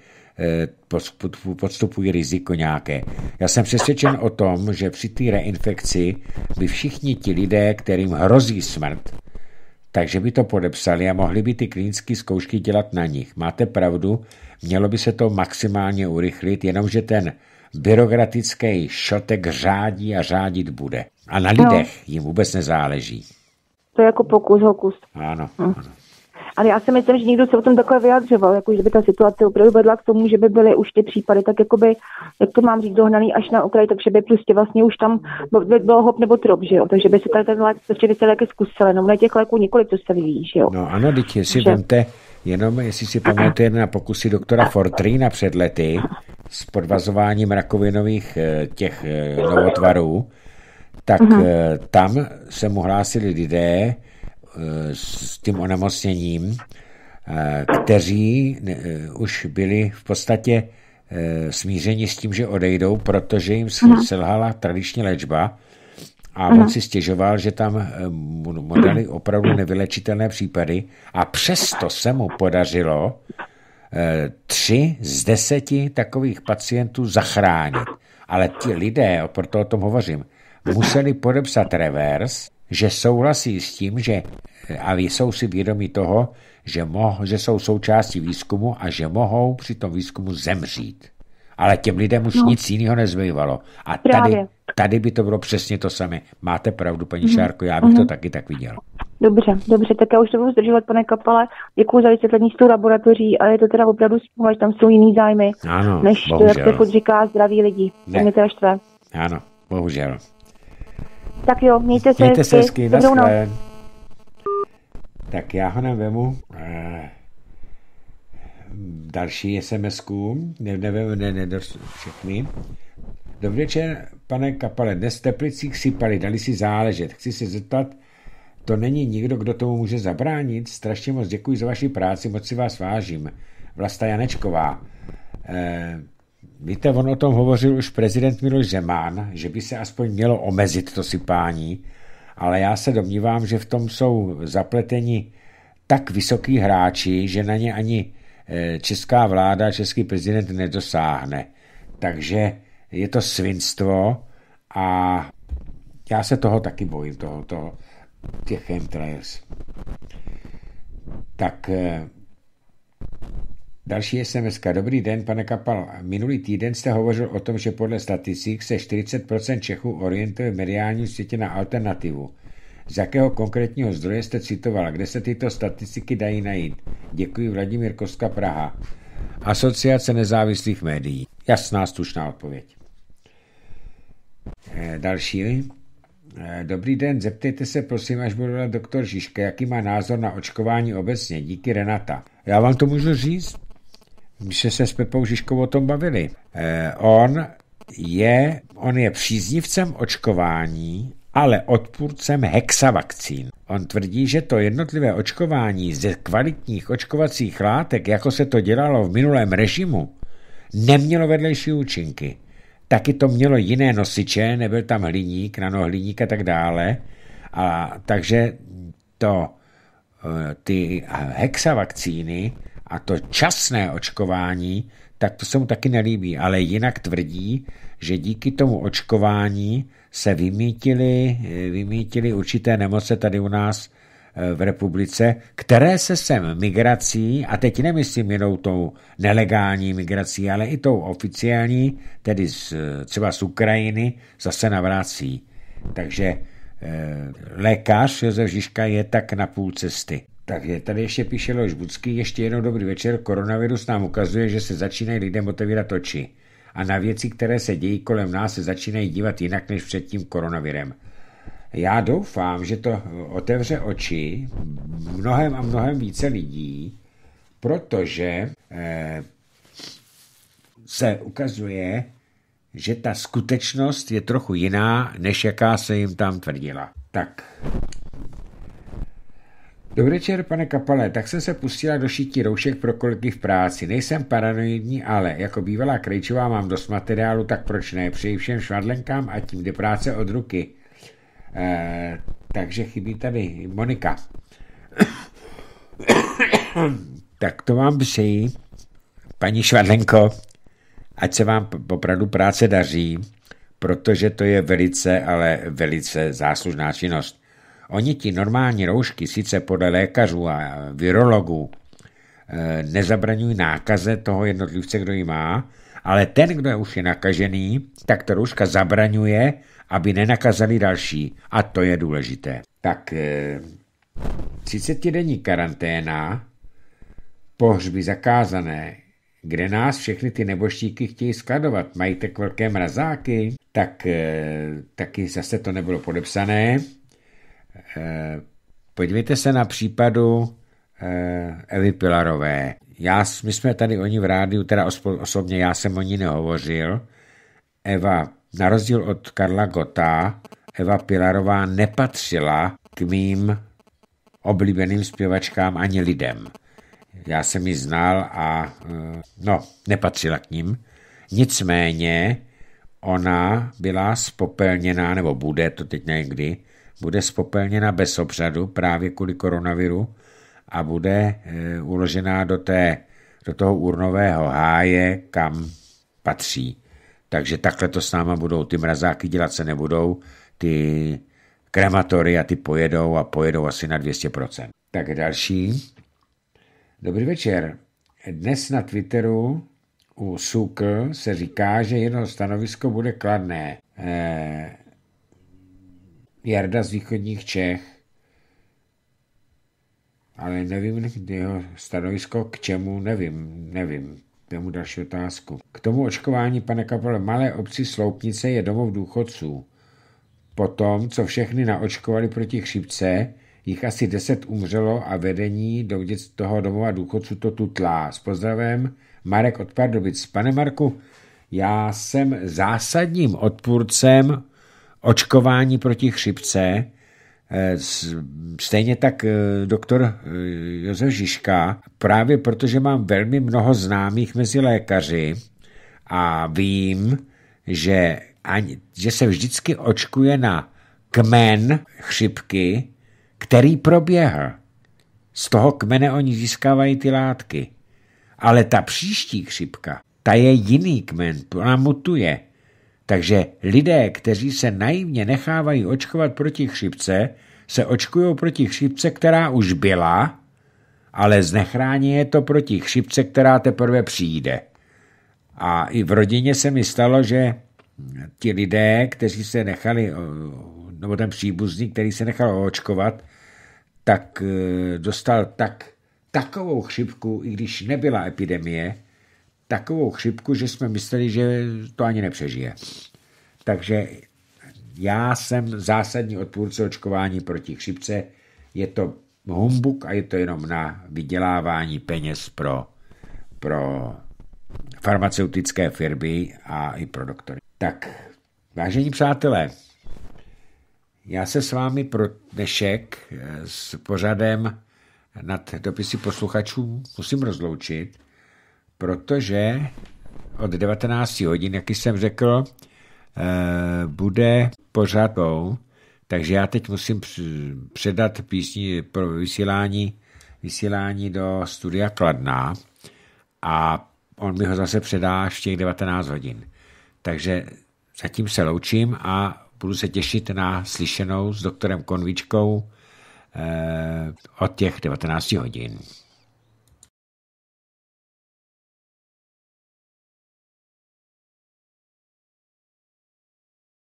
Eh, podstupují riziko nějaké. Já jsem přesvědčen o tom, že při té reinfekci by všichni ti lidé, kterým hrozí smrt, takže by to podepsali a mohli by ty klinické zkoušky dělat na nich. Máte pravdu, mělo by se to maximálně urychlit, jenomže ten byrokratický šotek řádí a řádit bude. A na no. lidech no. jim vůbec nezáleží. To je jako pokus hokus. Ano, hm. ano. Ale já si myslím, že nikdo se o tom takhle vyjadřoval, jako že by ta situace opravdu vedla k tomu, že by byly už ty případy tak jakoby, jak to mám říct, dohnaný až na okraj, takže by prostě vlastně už tam by bylo hop nebo trop, že jo? Takže by se tady ten lék, prostě by ty léky zkusil, no na těch léků několik, to se vyvíjí, že jo? No ano, teď si že... vemte, jenom jestli si pamatujeme na pokusy doktora Fortrina před lety s podvazováním rakovinových eh, těch eh, novotvarů, tak uh-huh. tam se mu hlásili lidé, Eh, s tím onemocněním, eh, kteří eh, už byli v podstatě smířeni s tím, že odejdou, protože jim mhm. selhala tradiční léčba a mhm. on si stěžoval, že tam mu dali opravdu nevylečitelné případy a přesto se mu podařilo tři z deseti takových pacientů zachránit. Ale ti lidé, proto o tom hovořím, museli podepsat revers, že souhlasí s tím, že eh, a jsou si vědomi toho, že, moh, že jsou součástí výzkumu a že mohou při tom výzkumu zemřít. Ale těm lidem už no. nic jiného nezbývalo. A tady, tady by to bylo přesně to samé. Máte pravdu, paní mm-hmm. Šárko, já bych mm-hmm. to mhm. taky tak viděl. Dobře, dobře, tak já už to budu zdržovat, pane Kapale. Děkuji za vysvětlení s tou laboratoří, ale je to teda opravdu smůla, že tam jsou jiný zájmy, ano, než bohužel. jak to říká zdraví lidí. Ne. To mě to štve. Ano, bohužel. Tak jo, mějte se mějte hezky. Se hezky na noc. Tak já ho nevemu. Eh, další sms ne, nevím, ne, ne, všechny. Dobrý večer, pane Kapale, dnes v Teplicích sypali, dali si záležet. Chci se zeptat, to není nikdo, kdo tomu může zabránit. Strašně moc děkuji za vaši práci, moc si vás vážím. Vlasta Janečková. Eh, Víte, on o tom hovořil už prezident Miloš Zeman, že by se aspoň mělo omezit to sypání, ale já se domnívám, že v tom jsou zapleteni tak vysoký hráči, že na ně ani eh, česká vláda, český prezident nedosáhne. Takže je to svinstvo a já se toho taky bojím, toho, toho těch chemtrails. Tak eh, Další sms -ka. Dobrý den, pane Kapal. Minulý týden jste hovořil o tom, že podle statistik se 40% Čechů orientuje v mediálním světě na alternativu. Z jakého konkrétního zdroje jste citoval? Kde se tyto statistiky dají najít? Děkuji, Vladimír Kostka, Praha. Asociace nezávislých médií. Jasná, stušná odpověď. Eh, další. Eh, dobrý den, zeptejte se prosím, až budu doktor Žižka, jaký má názor na očkování obecně. Díky Renata. Já vám to můžu říct. My jsme se s Pepou Žižkou o tom bavili. Eh, on je, on je příznivcem očkování, ale odpůrcem hexavakcín. On tvrdí, že to jednotlivé očkování ze kvalitních očkovacích látek, jako se to dělalo v minulém režimu, nemělo vedlejší účinky. Taky to mělo jiné nosiče, nebyl tam hliník, nanohliník a tak dále. A takže to, eh, ty hexavakcíny a to časné očkování, tak to se mu taky nelíbí, ale jinak tvrdí, že díky tomu očkování se vymítili, vymítili určité nemoce tady u nás eh, v republice, které se sem migrací, a teď nemyslím jenom tou nelegální migrací, ale i tou oficiální, tedy z, třeba z Ukrajiny, zase navrácí. Takže eh, lékař Josef Žižka je tak na půl cesty. Tak je, tady ještě píše Leoš Budský, ještě jednou dobrý večer, koronavirus nám ukazuje, že se začínají lidem otevírat oči a na věci, které se dějí kolem nás, se začínají dívat jinak než před tím koronavirem. Já doufám, že to otevře oči mnohem a mnohem více lidí, protože eh, se ukazuje, že ta skutečnost je trochu jiná, než jaká se jim tam tvrdila. Tak, Dobrý večer, pane Kapale, tak jsem se pustila do šití roušek pro kolegy v práci. Nejsem paranoidní, ale jako bývalá krejčová mám dost materiálu, tak proč ne? Přeji všem švadlenkám a tím jde práce od ruky. E, takže chybí tady Monika. tak to vám přeji, paní Švadlenko, ať se vám opravdu práce daří, protože to je velice, ale velice záslužná činnost. Oni ti normální roušky sice podle lékařů a virologů eh, nezabraňují nákaze toho jednotlivce, kdo ji má, ale ten, kdo je už je nakažený, tak ta rouška zabraňuje, aby nenakazali další. A to je důležité. Tak 30-denní eh, karanténa, pohřby zakázané, kde nás všechny ty neboštíky chtějí skladovat, mají tak velké mrazáky, tak eh, taky zase to nebylo podepsané. Eh, podívejte se na případu eh, Evy Pilarové. Já, my jsme tady o ní v rádiu, teda osobně já jsem o ní nehovořil. Eva, na rozdíl od Karla Gota, Eva Pilarová nepatřila k mým oblíbeným zpěvačkám ani lidem. Já jsem ji znal a eh, no, nepatřila k ním. Nicméně ona byla spopelněná, nebo bude, to teď někdy, bude spopelněna bez obřadu právě kvůli koronaviru a bude eh, uložená do, té, do toho urnového háje, kam patří. Takže takhle to s náma budou. Ty mrazáky dělat se nebudou, ty krematory a ty pojedou a pojedou asi na 200%. Tak další. Dobrý večer. Dnes na Twitteru u SUKL se říká, že jedno stanovisko bude kladné. Eh, Jarda z východních Čech, ale nevím jeho stanovisko k čemu, nevím, nevím. k mu další otázku. K tomu očkování, pane kapole, malé obci Sloupnice je domov důchodců. Po tom, co všechny naočkovali proti chřipce, jich asi deset umřelo a vedení do toho domova důchodců to tutlá. S pozdravem Marek od Pardubic. Pane Marku, já jsem zásadním odpůrcem očkování proti chřipce. Eh, stejně tak eh, doktor eh, Josef Žižka, právě protože mám velmi mnoho známých mezi lékaři a vím, že, ani, že se vždycky očkuje na kmen chřipky, který proběhl. Z toho kmene oni získávají ty látky. Ale ta příští chřipka, ta je jiný kmen, ona mutuje. Takže lidé, kteří se naivně nechávají očkovat proti chřipce, se očkují proti chřipce, která už byla, ale znechrání je to proti chřipce, která teprve přijde. A i v rodině se mi stalo, že ti lidé, kteří se nechali, nebo ten příbuzný, který se nechal očkovat, tak e, dostal tak, takovou chřipku, i když nebyla epidemie, takovou chřipku, že jsme mysleli, že to ani nepřežije. Takže já jsem zásadní odpůrce očkování proti chřipce. Je to humbuk a je to jenom na vydělávání peněz pro, pro farmaceutické firmy a i pro doktory. Tak, vážení přátelé, já se s vámi pro dnešek eh, s pořadem nad dopisy posluchačů musím rozloučit protože od 19 hodin, jak jsem řekl, eh, bude pořadou, takže já teď musím předat písni pro vysílání, vysílání do studia Kladná a on mi ho zase předá v těch 19 hodin. Takže zatím se loučím a budu se těšit na slyšenou s doktorem Konvičkou eh, od těch 19 hodin.